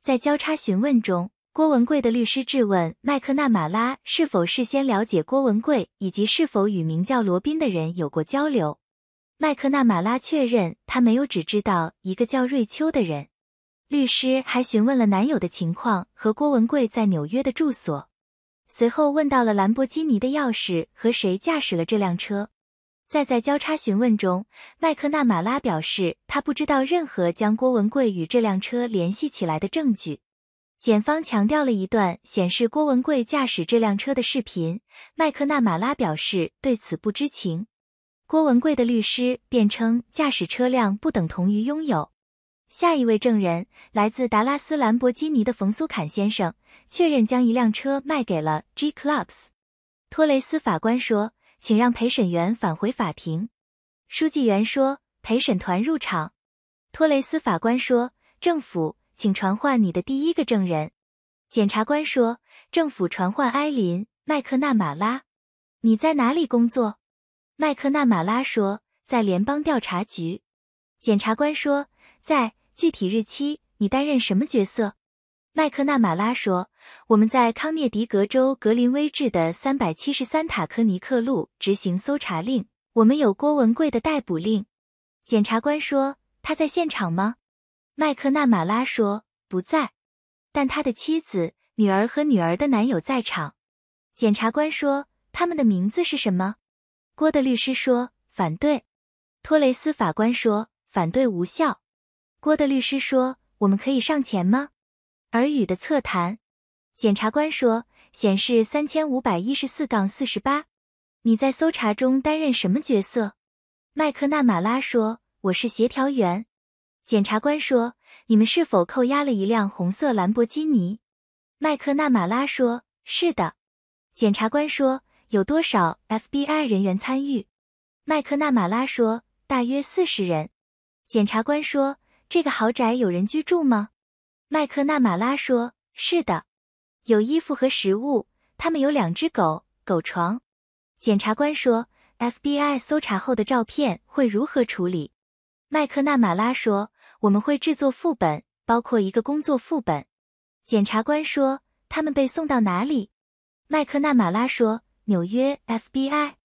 在交叉询问中，郭文贵的律师质问麦克纳马拉是否事先了解郭文贵，以及是否与名叫罗宾的人有过交流。麦克纳马拉确认他没有只知道一个叫瑞秋的人。律师还询问了男友的情况和郭文贵在纽约的住所，随后问到了兰博基尼的钥匙和谁驾驶了这辆车。在交叉询问中，麦克纳马拉表示他不知道任何将郭文贵与这辆车联系起来的证据。检方强调了一段显示郭文贵驾驶这辆车的视频，麦克纳马拉表示对此不知情。郭文贵的律师辩称，驾驶车辆不等同于拥有。下一位证人来自达拉斯兰博基尼的冯苏坎先生，确认将一辆车卖给了 G Clubs。托雷斯法官说：“请让陪审员返回法庭。”书记员说：“陪审团入场。”托雷斯法官说：“政府，请传唤你的第一个证人。”检察官说：“政府传唤埃林·麦克纳马拉，你在哪里工作？”麦克纳马拉说：“在联邦调查局。”检察官说：“在具体日期，你担任什么角色？”麦克纳马拉说：“我们在康涅狄格州格林威治的三百七十三塔科尼克路执行搜查令，我们有郭文贵的逮捕令。”检察官说：“他在现场吗？”麦克纳马拉说：“不在，但他的妻子、女儿和女儿的男友在场。”检察官说：“他们的名字是什么？”郭的律师说反对，托雷斯法官说反对无效。郭的律师说我们可以上前吗？耳语的侧谈，检察官说显示三千五百一十四杠四十八。你在搜查中担任什么角色？麦克纳马拉说我是协调员。检察官说你们是否扣押了一辆红色兰博基尼？麦克纳马拉说，是的。检察官说。有多少 FBI 人员参与？麦克纳马拉说，大约四十人。检察官说：“这个豪宅有人居住吗？”麦克纳马拉说：“是的，有衣服和食物。他们有两只狗狗床。”检察官说：“FBI 搜查后的照片会如何处理？”麦克纳马拉说：“我们会制作副本，包括一个工作副本。”检察官说：“他们被送到哪里？”麦克纳马拉说。纽约 FBI，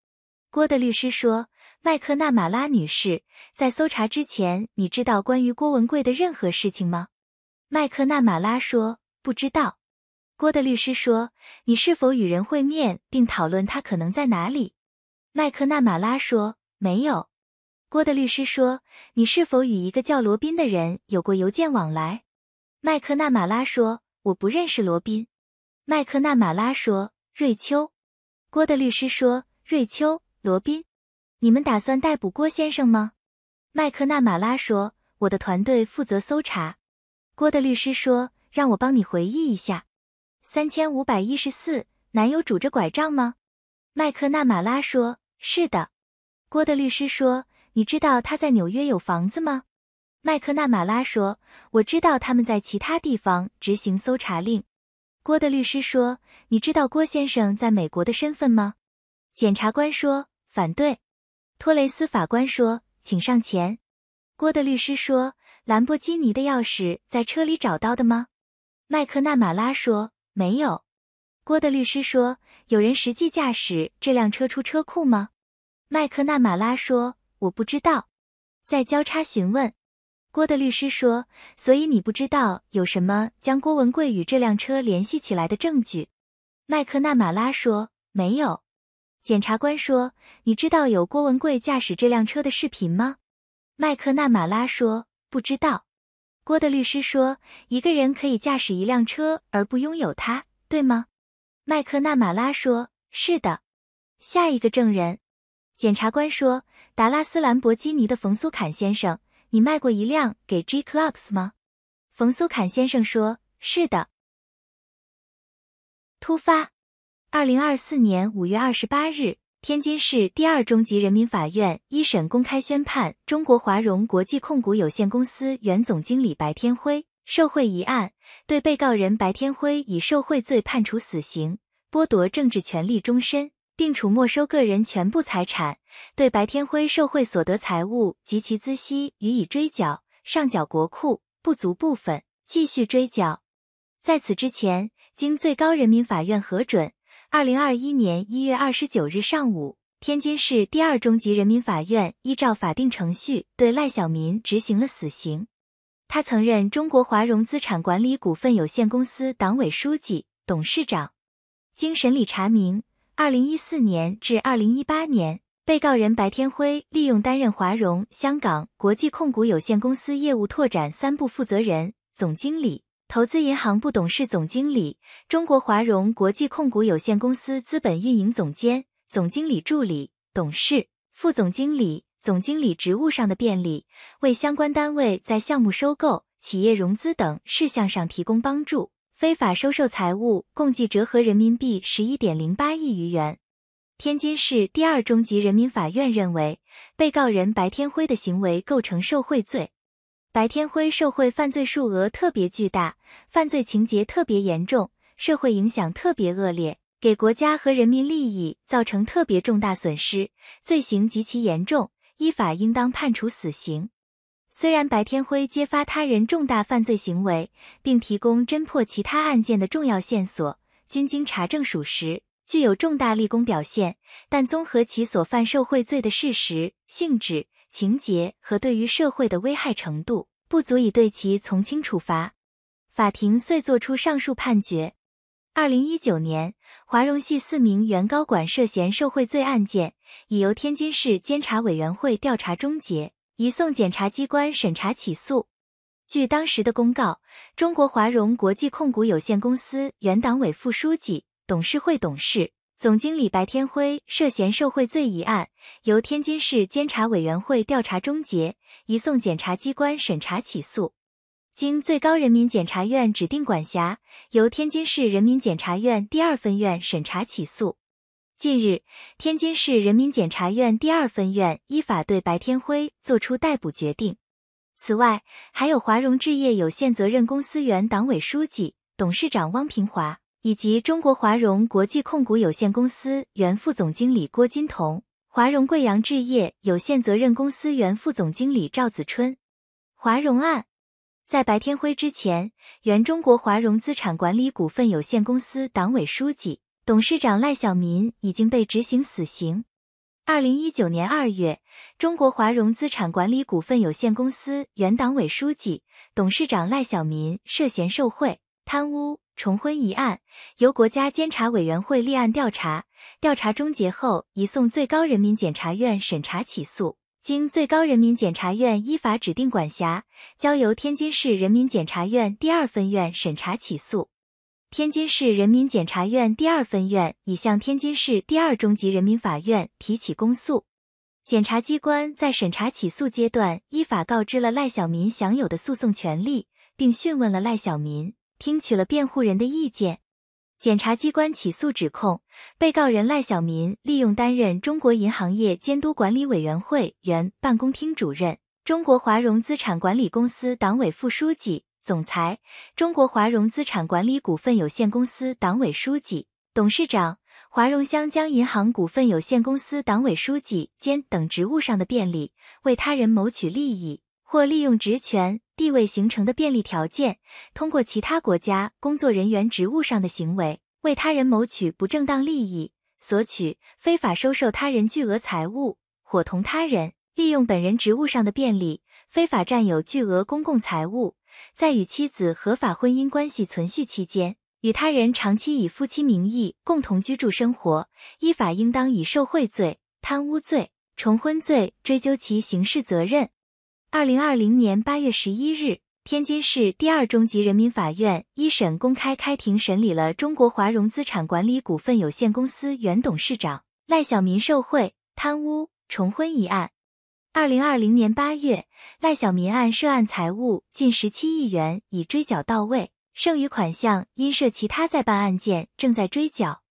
郭的律师说：“麦克纳马拉女士，在搜查之前，你知道关于郭文贵的任何事情吗？”麦克纳马拉说：“不知道。”郭的律师说：“你是否与人会面并讨论他可能在哪里？”麦克纳马拉说：“没有。”郭的律师说：“你是否与一个叫罗宾的人有过邮件往来？”麦克纳马拉说：“我不认识罗宾。”麦克纳马拉说：“瑞秋。”郭的律师说：“瑞秋，罗宾，你们打算逮捕郭先生吗？”麦克纳马拉说：“我的团队负责搜查。”郭的律师说：“让我帮你回忆一下，三千五百一十四，男友拄着拐杖吗？”麦克纳马拉说：“是的。”郭的律师说：“你知道他在纽约有房子吗？”麦克纳马拉说：“我知道他们在其他地方执行搜查令。”郭的律师说：“你知道郭先生在美国的身份吗？”检察官说：“反对。”托雷斯法官说：“请上前。”郭的律师说：“兰博基尼的钥匙在车里找到的吗？”麦克纳马拉说：“没有。”郭的律师说：“有人实际驾驶这辆车出车库吗？”麦克纳马拉说：“我不知道。”在交叉询问。郭的律师说：“所以你不知道有什么将郭文贵与这辆车联系起来的证据？”麦克纳马拉说：“没有。”检察官说：“你知道有郭文贵驾驶这辆车的视频吗？”麦克纳马拉说：“不知道。”郭的律师说：“一个人可以驾驶一辆车而不拥有它，对吗？”麦克纳马拉说：“是的。”下一个证人，检察官说：“达拉斯兰博基尼的冯苏坎先生。”你卖过一辆给 G Clubs 吗？冯苏侃先生说，是的。突发，二零二四年五月二十八日，天津市第二中级人民法院一审公开宣判中国华融国际控股有限公司原总经理白天辉受贿一案，对被告人白天辉以受贿罪判处死刑，剥夺政治权利终身。并处没收个人全部财产，对白天辉受贿所得财物及其孳息予以追缴，上缴国库，不足部分继续追缴。在此之前，经最高人民法院核准，二零二一年一月二十九日上午，天津市第二中级人民法院依照法定程序对赖小民执行了死刑。他曾任中国华融资产管理股份有限公司党委书记、董事长。经审理查明。二零一四年至二零一八年，被告人白天辉利用担任华融香港国际控股有限公司业务拓展三部负责人、总经理，投资银行部董事总经理，中国华融国际控股有限公司资本运营总监、总经理助理、董事、副总经理、总经理职务上的便利，为相关单位在项目收购、企业融资等事项上提供帮助。非法收受财物共计折合人民币十一点零八亿余元。天津市第二中级人民法院认为，被告人白天辉的行为构成受贿罪。白天辉受贿犯罪数额特别巨大，犯罪情节特别严重，社会影响特别恶劣，给国家和人民利益造成特别重大损失，罪行极其严重，依法应当判处死刑。虽然白天辉揭发他人重大犯罪行为，并提供侦破其他案件的重要线索，均经查证属实，具有重大立功表现，但综合其所犯受贿罪的事实、性质、情节和对于社会的危害程度，不足以对其从轻处罚。法庭遂作出上述判决。二零一九年，华融系四名原高管涉嫌受贿罪案件，已由天津市监察委员会调查终结。移送检察机关审查起诉。据当时的公告，中国华融国际控股有限公司原党委副书记、董事会董事、总经理白天辉涉嫌受贿罪一案，由天津市监察委员会调查终结，移送检察机关审查起诉，经最高人民检察院指定管辖，由天津市人民检察院第二分院审查起诉。近日，天津市人民检察院第二分院依法对白天辉作出逮捕决定。此外，还有华融置业有限责任公司原党委书记、董事长汪平华，以及中国华融国际控股有限公司原副总经理郭金童、华融贵阳置业有限责任公司原副总经理赵子春。华融案，在白天辉之前，原中国华融资产管理股份有限公司党委书记。董事长赖小民已经被执行死刑。二零一九年二月，中国华融资产管理股份有限公司原党委书记、董事长赖小民涉嫌受贿、贪污、重婚一案，由国家监察委员会立案调查。调查终结后，移送最高人民检察院审查起诉。经最高人民检察院依法指定管辖，交由天津市人民检察院第二分院审查起诉。天津市人民检察院第二分院已向天津市第二中级人民法院提起公诉。检察机关在审查起诉阶段，依法告知了赖小民享有的诉讼权利，并讯问了赖小民，听取了辩护人的意见。检察机关起诉指控，被告人赖小民利用担任中国银行业监督管理委员会原办公厅主任、中国华融资产管理公司党委副书记。总裁，中国华融资产管理股份有限公司党委书记、董事长，华融湘江银行股份有限公司党委书记兼等职务上的便利，为他人谋取利益，或利用职权、地位形成的便利条件，通过其他国家工作人员职务上的行为，为他人谋取不正当利益，索取、非法收受他人巨额财物，伙同他人利用本人职务上的便利。非法占有巨额公共财物，在与妻子合法婚姻关系存续期间，与他人长期以夫妻名义共同居住生活，依法应当以受贿罪、贪污罪、重婚罪追究其刑事责任。二零二零年八月十一日，天津市第二中级人民法院一审公开开庭审理了中国华融资产管理股份有限公司原董事长赖小民受贿、贪污、重婚一案。二零二零年八月，赖小民案涉案财物近十七亿元已追缴到位，剩余款项因涉其他在办案件，正在追缴。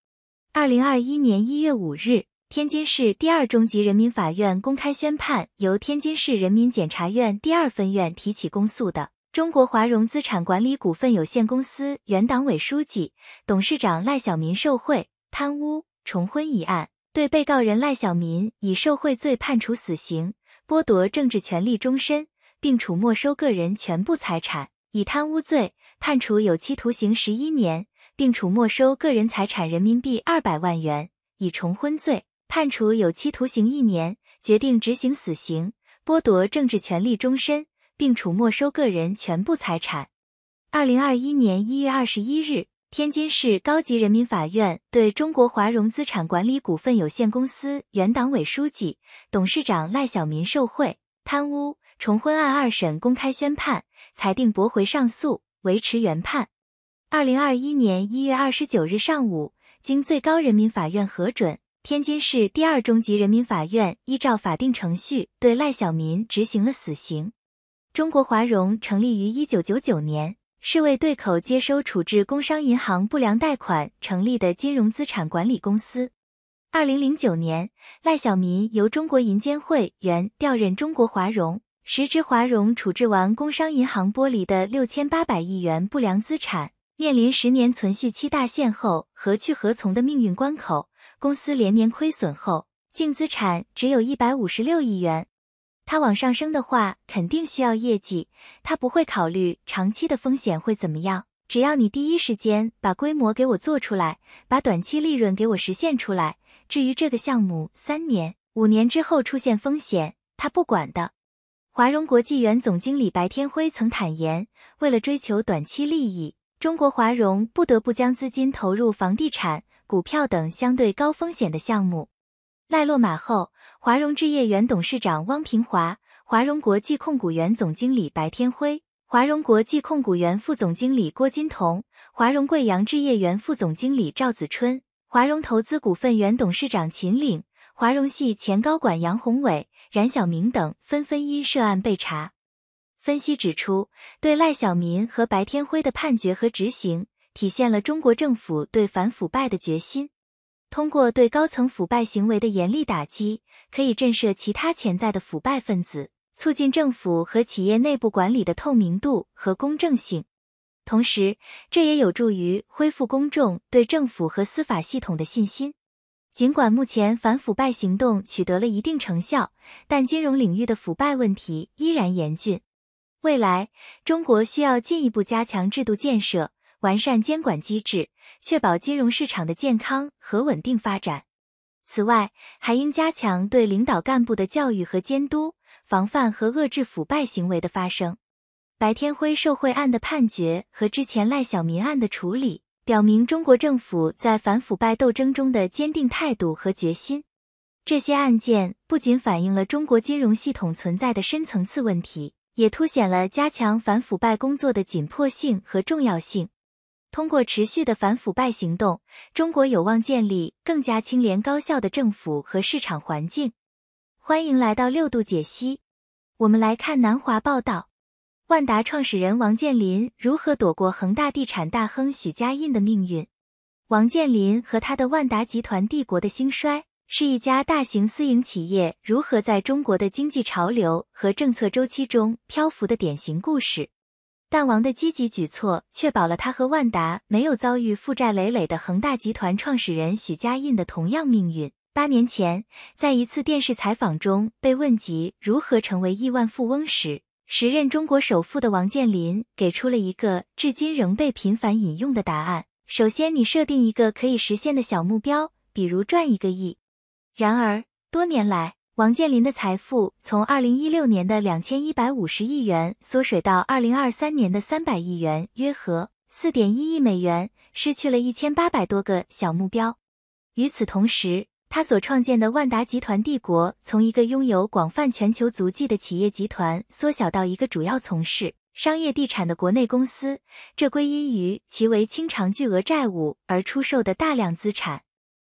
二零二一年一月五日，天津市第二中级人民法院公开宣判，由天津市人民检察院第二分院提起公诉的中国华融资产管理股份有限公司原党委书记、董事长赖小民受贿、贪污、重婚一案，对被告人赖小民以受贿罪判处死刑。剥夺政治权利终身，并处没收个人全部财产；以贪污罪判处有期徒刑十一年，并处没收个人财产人民币二百万元；以重婚罪判处有期徒刑一年，决定执行死刑，剥夺政治权利终身，并处没收个人全部财产。二零二一年一月二十一日。天津市高级人民法院对中国华融资产管理股份有限公司原党委书记、董事长赖小民受贿、贪污、重婚案二审公开宣判，裁定驳回上诉，维持原判。二零二一年一月二十九日上午，经最高人民法院核准，天津市第二中级人民法院依照法定程序对赖小民执行了死刑。中国华融成立于一九九九年。是为对口接收处置工商银行不良贷款成立的金融资产管理公司。二零零九年，赖小民由中国银监会原调任中国华融，时值华融处置完工商银行剥离的六千八百亿元不良资产，面临十年存续期大限后何去何从的命运关口。公司连年亏损后，净资产只有一百五十六亿元。他往上升的话，肯定需要业绩，他不会考虑长期的风险会怎么样。只要你第一时间把规模给我做出来，把短期利润给我实现出来，至于这个项目三年、五年之后出现风险，他不管的。华融国际原总经理白天辉曾坦言，为了追求短期利益，中国华融不得不将资金投入房地产、股票等相对高风险的项目。赖落马后，华融置业原董事长汪平华、华融国际控股原总经理白天辉、华融国际控股原副总经理郭金童、华融贵阳置业原副总经理赵子春、华融投资股份原董事长秦岭、华融系前高管杨宏伟、冉晓明等纷纷因涉案被查。分析指出，对赖晓民和白天辉的判决和执行，体现了中国政府对反腐败的决心。通过对高层腐败行为的严厉打击，可以震慑其他潜在的腐败分子，促进政府和企业内部管理的透明度和公正性。同时，这也有助于恢复公众对政府和司法系统的信心。尽管目前反腐败行动取得了一定成效，但金融领域的腐败问题依然严峻。未来，中国需要进一步加强制度建设。完善监管机制，确保金融市场的健康和稳定发展。此外，还应加强对领导干部的教育和监督，防范和遏制腐败行为的发生。白天辉受贿案的判决和之前赖小民案的处理，表明中国政府在反腐败斗争中的坚定态度和决心。这些案件不仅反映了中国金融系统存在的深层次问题，也凸显了加强反腐败工作的紧迫性和重要性。通过持续的反腐败行动，中国有望建立更加清廉高效的政府和市场环境。欢迎来到六度解析，我们来看南华报道：万达创始人王健林如何躲过恒大地产大亨许家印的命运？王健林和他的万达集团帝国的兴衰，是一家大型私营企业如何在中国的经济潮流和政策周期中漂浮的典型故事。但王的积极举措确保了他和万达没有遭遇负债累累的恒大集团创始人许家印的同样命运。八年前，在一次电视采访中被问及如何成为亿万富翁时，时任中国首富的王健林给出了一个至今仍被频繁引用的答案：首先，你设定一个可以实现的小目标，比如赚一个亿。然而，多年来，王健林的财富从二零一六年的两千一百五十亿元缩水到二零二三年的三百亿元，约合四点一亿美元，失去了一千八百多个小目标。与此同时，他所创建的万达集团帝国从一个拥有广泛全球足迹的企业集团缩小到一个主要从事商业地产的国内公司，这归因于其为清偿巨额债务而出售的大量资产。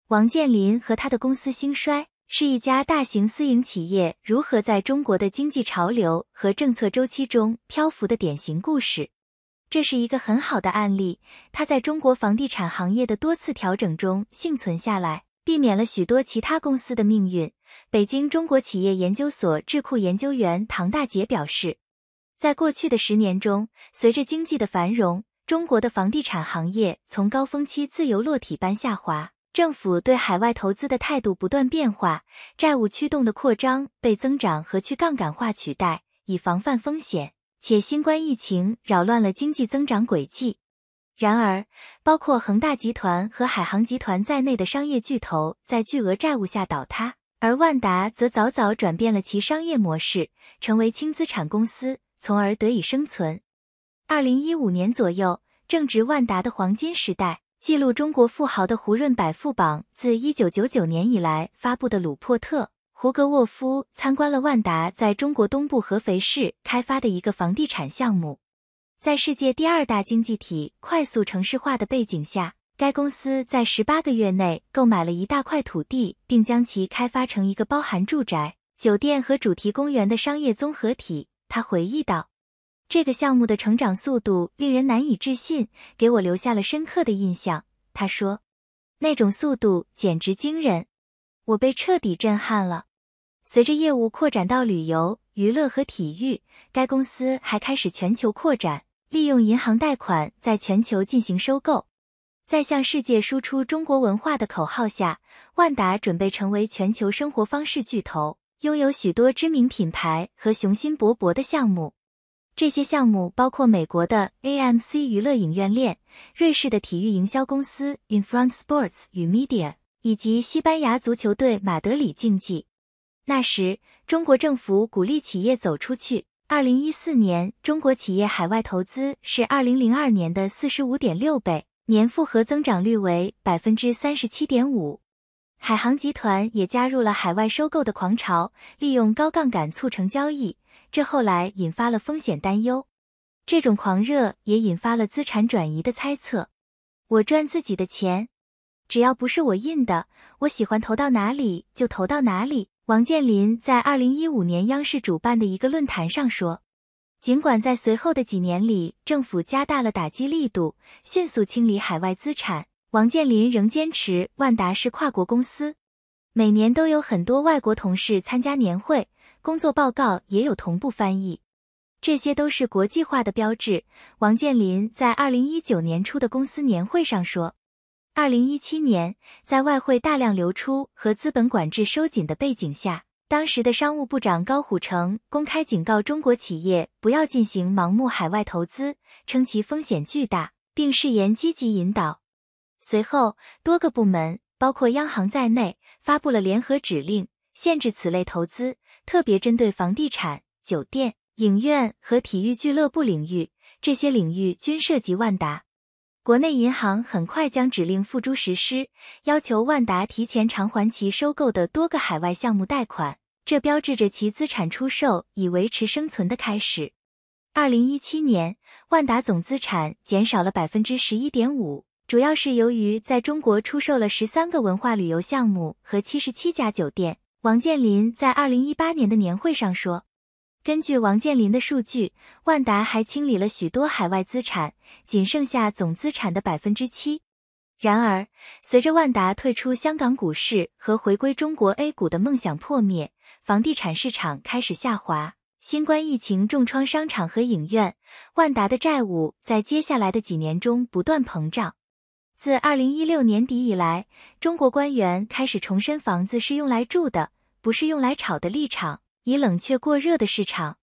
王健林和他的公司兴衰。是一家大型私营企业如何在中国的经济潮流和政策周期中漂浮的典型故事。这是一个很好的案例，它在中国房地产行业的多次调整中幸存下来，避免了许多其他公司的命运。北京中国企业研究所智库研究员唐大杰表示，在过去的十年中，随着经济的繁荣，中国的房地产行业从高峰期自由落体般下滑。政府对海外投资的态度不断变化，债务驱动的扩张被增长和去杠杆化取代，以防范风险。且新冠疫情扰乱了经济增长轨迹。然而，包括恒大集团和海航集团在内的商业巨头在巨额债务下倒塌，而万达则早早转变了其商业模式，成为轻资产公司，从而得以生存。二零一五年左右，正值万达的黄金时代。记录中国富豪的胡润百富榜自1999年以来发布的。鲁珀特·胡格沃夫参观了万达在中国东部合肥市开发的一个房地产项目。在世界第二大经济体快速城市化的背景下，该公司在18个月内购买了一大块土地，并将其开发成一个包含住宅、酒店和主题公园的商业综合体。他回忆道。这个项目的成长速度令人难以置信，给我留下了深刻的印象。他说，那种速度简直惊人，我被彻底震撼了。随着业务扩展到旅游、娱乐和体育，该公司还开始全球扩展，利用银行贷款在全球进行收购。在向世界输出中国文化的口号下，万达准备成为全球生活方式巨头，拥有许多知名品牌和雄心勃勃的项目。这些项目包括美国的 AMC 娱乐影院链、瑞士的体育营销公司 Infront Sports 与 Media，以及西班牙足球队马德里竞技。那时，中国政府鼓励企业走出去。二零一四年，中国企业海外投资是二零零二年的四十五点六倍，年复合增长率为百分之三十七点五。海航集团也加入了海外收购的狂潮，利用高杠杆促成交易。这后来引发了风险担忧，这种狂热也引发了资产转移的猜测。我赚自己的钱，只要不是我印的，我喜欢投到哪里就投到哪里。王健林在二零一五年央视主办的一个论坛上说，尽管在随后的几年里，政府加大了打击力度，迅速清理海外资产，王健林仍坚持万达是跨国公司，每年都有很多外国同事参加年会。工作报告也有同步翻译，这些都是国际化的标志。王健林在二零一九年初的公司年会上说：“二零一七年，在外汇大量流出和资本管制收紧的背景下，当时的商务部长高虎城公开警告中国企业不要进行盲目海外投资，称其风险巨大，并誓言积极引导。随后，多个部门，包括央行在内，发布了联合指令，限制此类投资。”特别针对房地产、酒店、影院和体育俱乐部领域，这些领域均涉及万达。国内银行很快将指令付诸实施，要求万达提前偿还其收购的多个海外项目贷款。这标志着其资产出售以维持生存的开始。二零一七年，万达总资产减少了百分之十一点五，主要是由于在中国出售了十三个文化旅游项目和七十七家酒店。王健林在二零一八年的年会上说：“根据王健林的数据，万达还清理了许多海外资产，仅剩下总资产的百分之七。然而，随着万达退出香港股市和回归中国 A 股的梦想破灭，房地产市场开始下滑，新冠疫情重创商场和影院，万达的债务在接下来的几年中不断膨胀。”自二零一六年底以来，中国官员开始重申房子是用来住的，不是用来炒的立场，以冷却过热的市场。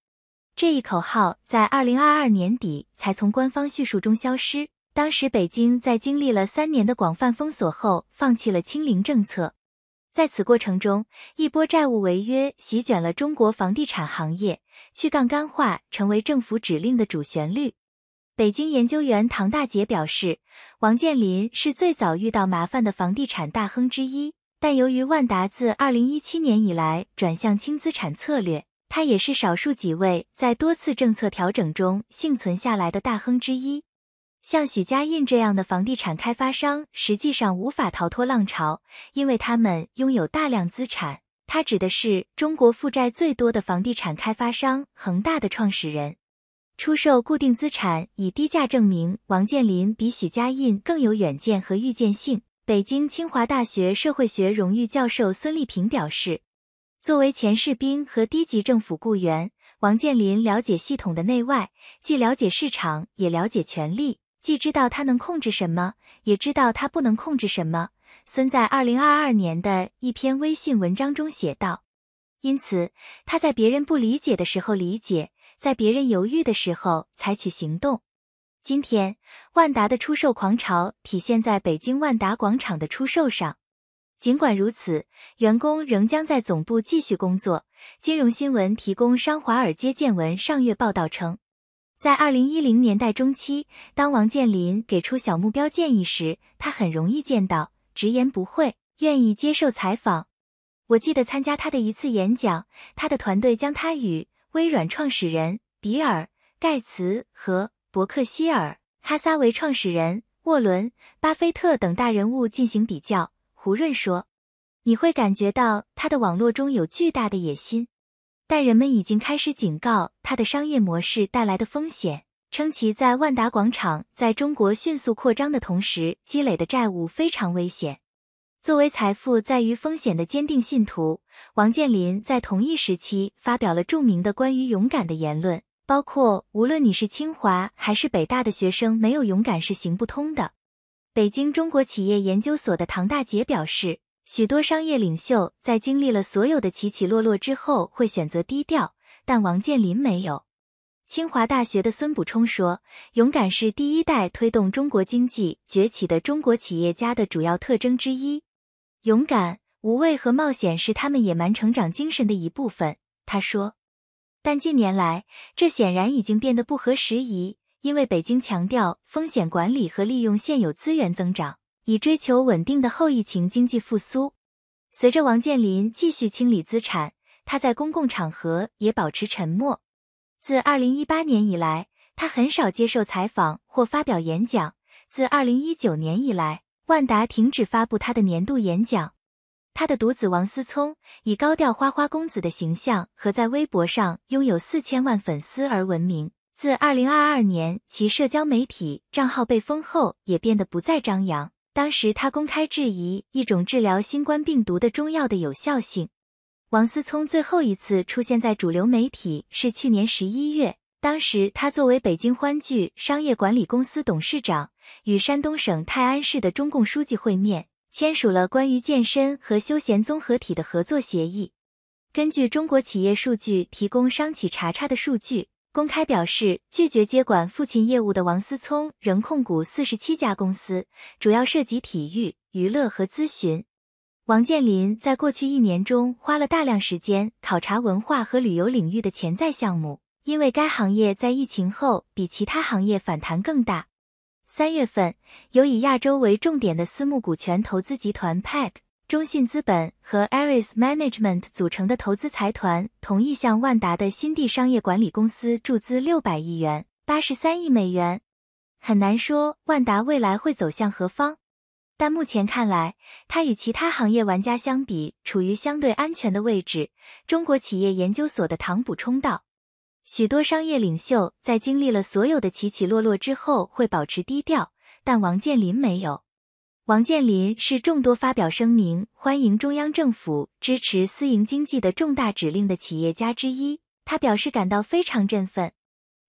这一口号在二零二二年底才从官方叙述中消失。当时，北京在经历了三年的广泛封锁后，放弃了清零政策。在此过程中，一波债务违约席卷了中国房地产行业，去杠杆化成为政府指令的主旋律。北京研究员唐大姐表示，王健林是最早遇到麻烦的房地产大亨之一，但由于万达自二零一七年以来转向轻资产策略，他也是少数几位在多次政策调整中幸存下来的大亨之一。像许家印这样的房地产开发商实际上无法逃脱浪潮，因为他们拥有大量资产。他指的是中国负债最多的房地产开发商恒大的创始人。出售固定资产以低价，证明王健林比许家印更有远见和预见性。北京清华大学社会学荣誉教授孙立平表示，作为前士兵和低级政府雇员，王健林了解系统的内外，既了解市场，也了解权力，既知道他能控制什么，也知道他不能控制什么。孙在二零二二年的一篇微信文章中写道，因此他在别人不理解的时候理解。在别人犹豫的时候采取行动。今天，万达的出售狂潮体现在北京万达广场的出售上。尽管如此，员工仍将在总部继续工作。金融新闻提供商《华尔街见闻》上月报道称，在二零一零年代中期，当王健林给出小目标建议时，他很容易见到，直言不讳，愿意接受采访。我记得参加他的一次演讲，他的团队将他与微软创始人比尔·盖茨和伯克希尔·哈撒韦创始人沃伦·巴菲特等大人物进行比较，胡润说：“你会感觉到他的网络中有巨大的野心，但人们已经开始警告他的商业模式带来的风险，称其在万达广场在中国迅速扩张的同时积累的债务非常危险。”作为财富在于风险的坚定信徒，王健林在同一时期发表了著名的关于勇敢的言论，包括无论你是清华还是北大的学生，没有勇敢是行不通的。北京中国企业研究所的唐大杰表示，许多商业领袖在经历了所有的起起落落之后，会选择低调，但王健林没有。清华大学的孙补充说，勇敢是第一代推动中国经济崛起的中国企业家的主要特征之一。勇敢、无畏和冒险是他们野蛮成长精神的一部分，他说。但近年来，这显然已经变得不合时宜，因为北京强调风险管理和利用现有资源增长，以追求稳定的后疫情经济复苏。随着王健林继续清理资产，他在公共场合也保持沉默。自2018年以来，他很少接受采访或发表演讲。自2019年以来，万达停止发布他的年度演讲。他的独子王思聪以高调花花公子的形象和在微博上拥有四千万粉丝而闻名。自二零二二年其社交媒体账号被封后，也变得不再张扬。当时他公开质疑一种治疗新冠病毒的中药的有效性。王思聪最后一次出现在主流媒体是去年十一月。当时，他作为北京欢聚商业管理公司董事长，与山东省泰安市的中共书记会面，签署了关于健身和休闲综合体的合作协议。根据中国企业数据提供商企查查的数据，公开表示拒绝接管父亲业务的王思聪仍控股四十七家公司，主要涉及体育、娱乐和咨询。王健林在过去一年中花了大量时间考察文化和旅游领域的潜在项目。因为该行业在疫情后比其他行业反弹更大。三月份，由以亚洲为重点的私募股权投资集团 p e c 中信资本和 Ares Management 组成的投资财团同意向万达的新地商业管理公司注资六百亿元（八十三亿美元）。很难说万达未来会走向何方，但目前看来，它与其他行业玩家相比处于相对安全的位置。中国企业研究所的唐补充道。许多商业领袖在经历了所有的起起落落之后，会保持低调，但王健林没有。王健林是众多发表声明欢迎中央政府支持私营经济的重大指令的企业家之一。他表示感到非常振奋。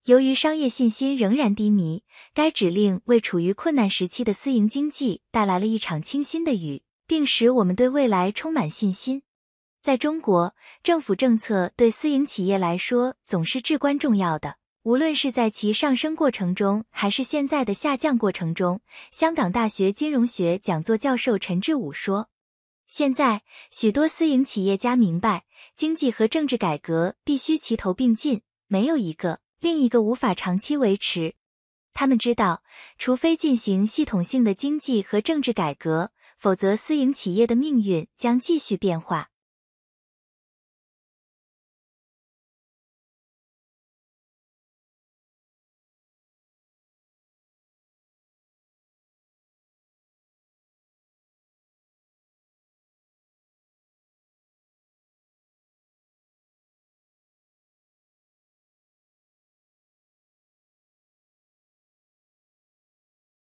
由于商业信心仍然低迷，该指令为处于困难时期的私营经济带来了一场清新的雨，并使我们对未来充满信心。在中国，政府政策对私营企业来说总是至关重要的，无论是在其上升过程中，还是现在的下降过程中。香港大学金融学讲座教授陈志武说：“现在许多私营企业家明白，经济和政治改革必须齐头并进，没有一个另一个无法长期维持。他们知道，除非进行系统性的经济和政治改革，否则私营企业的命运将继续变化。”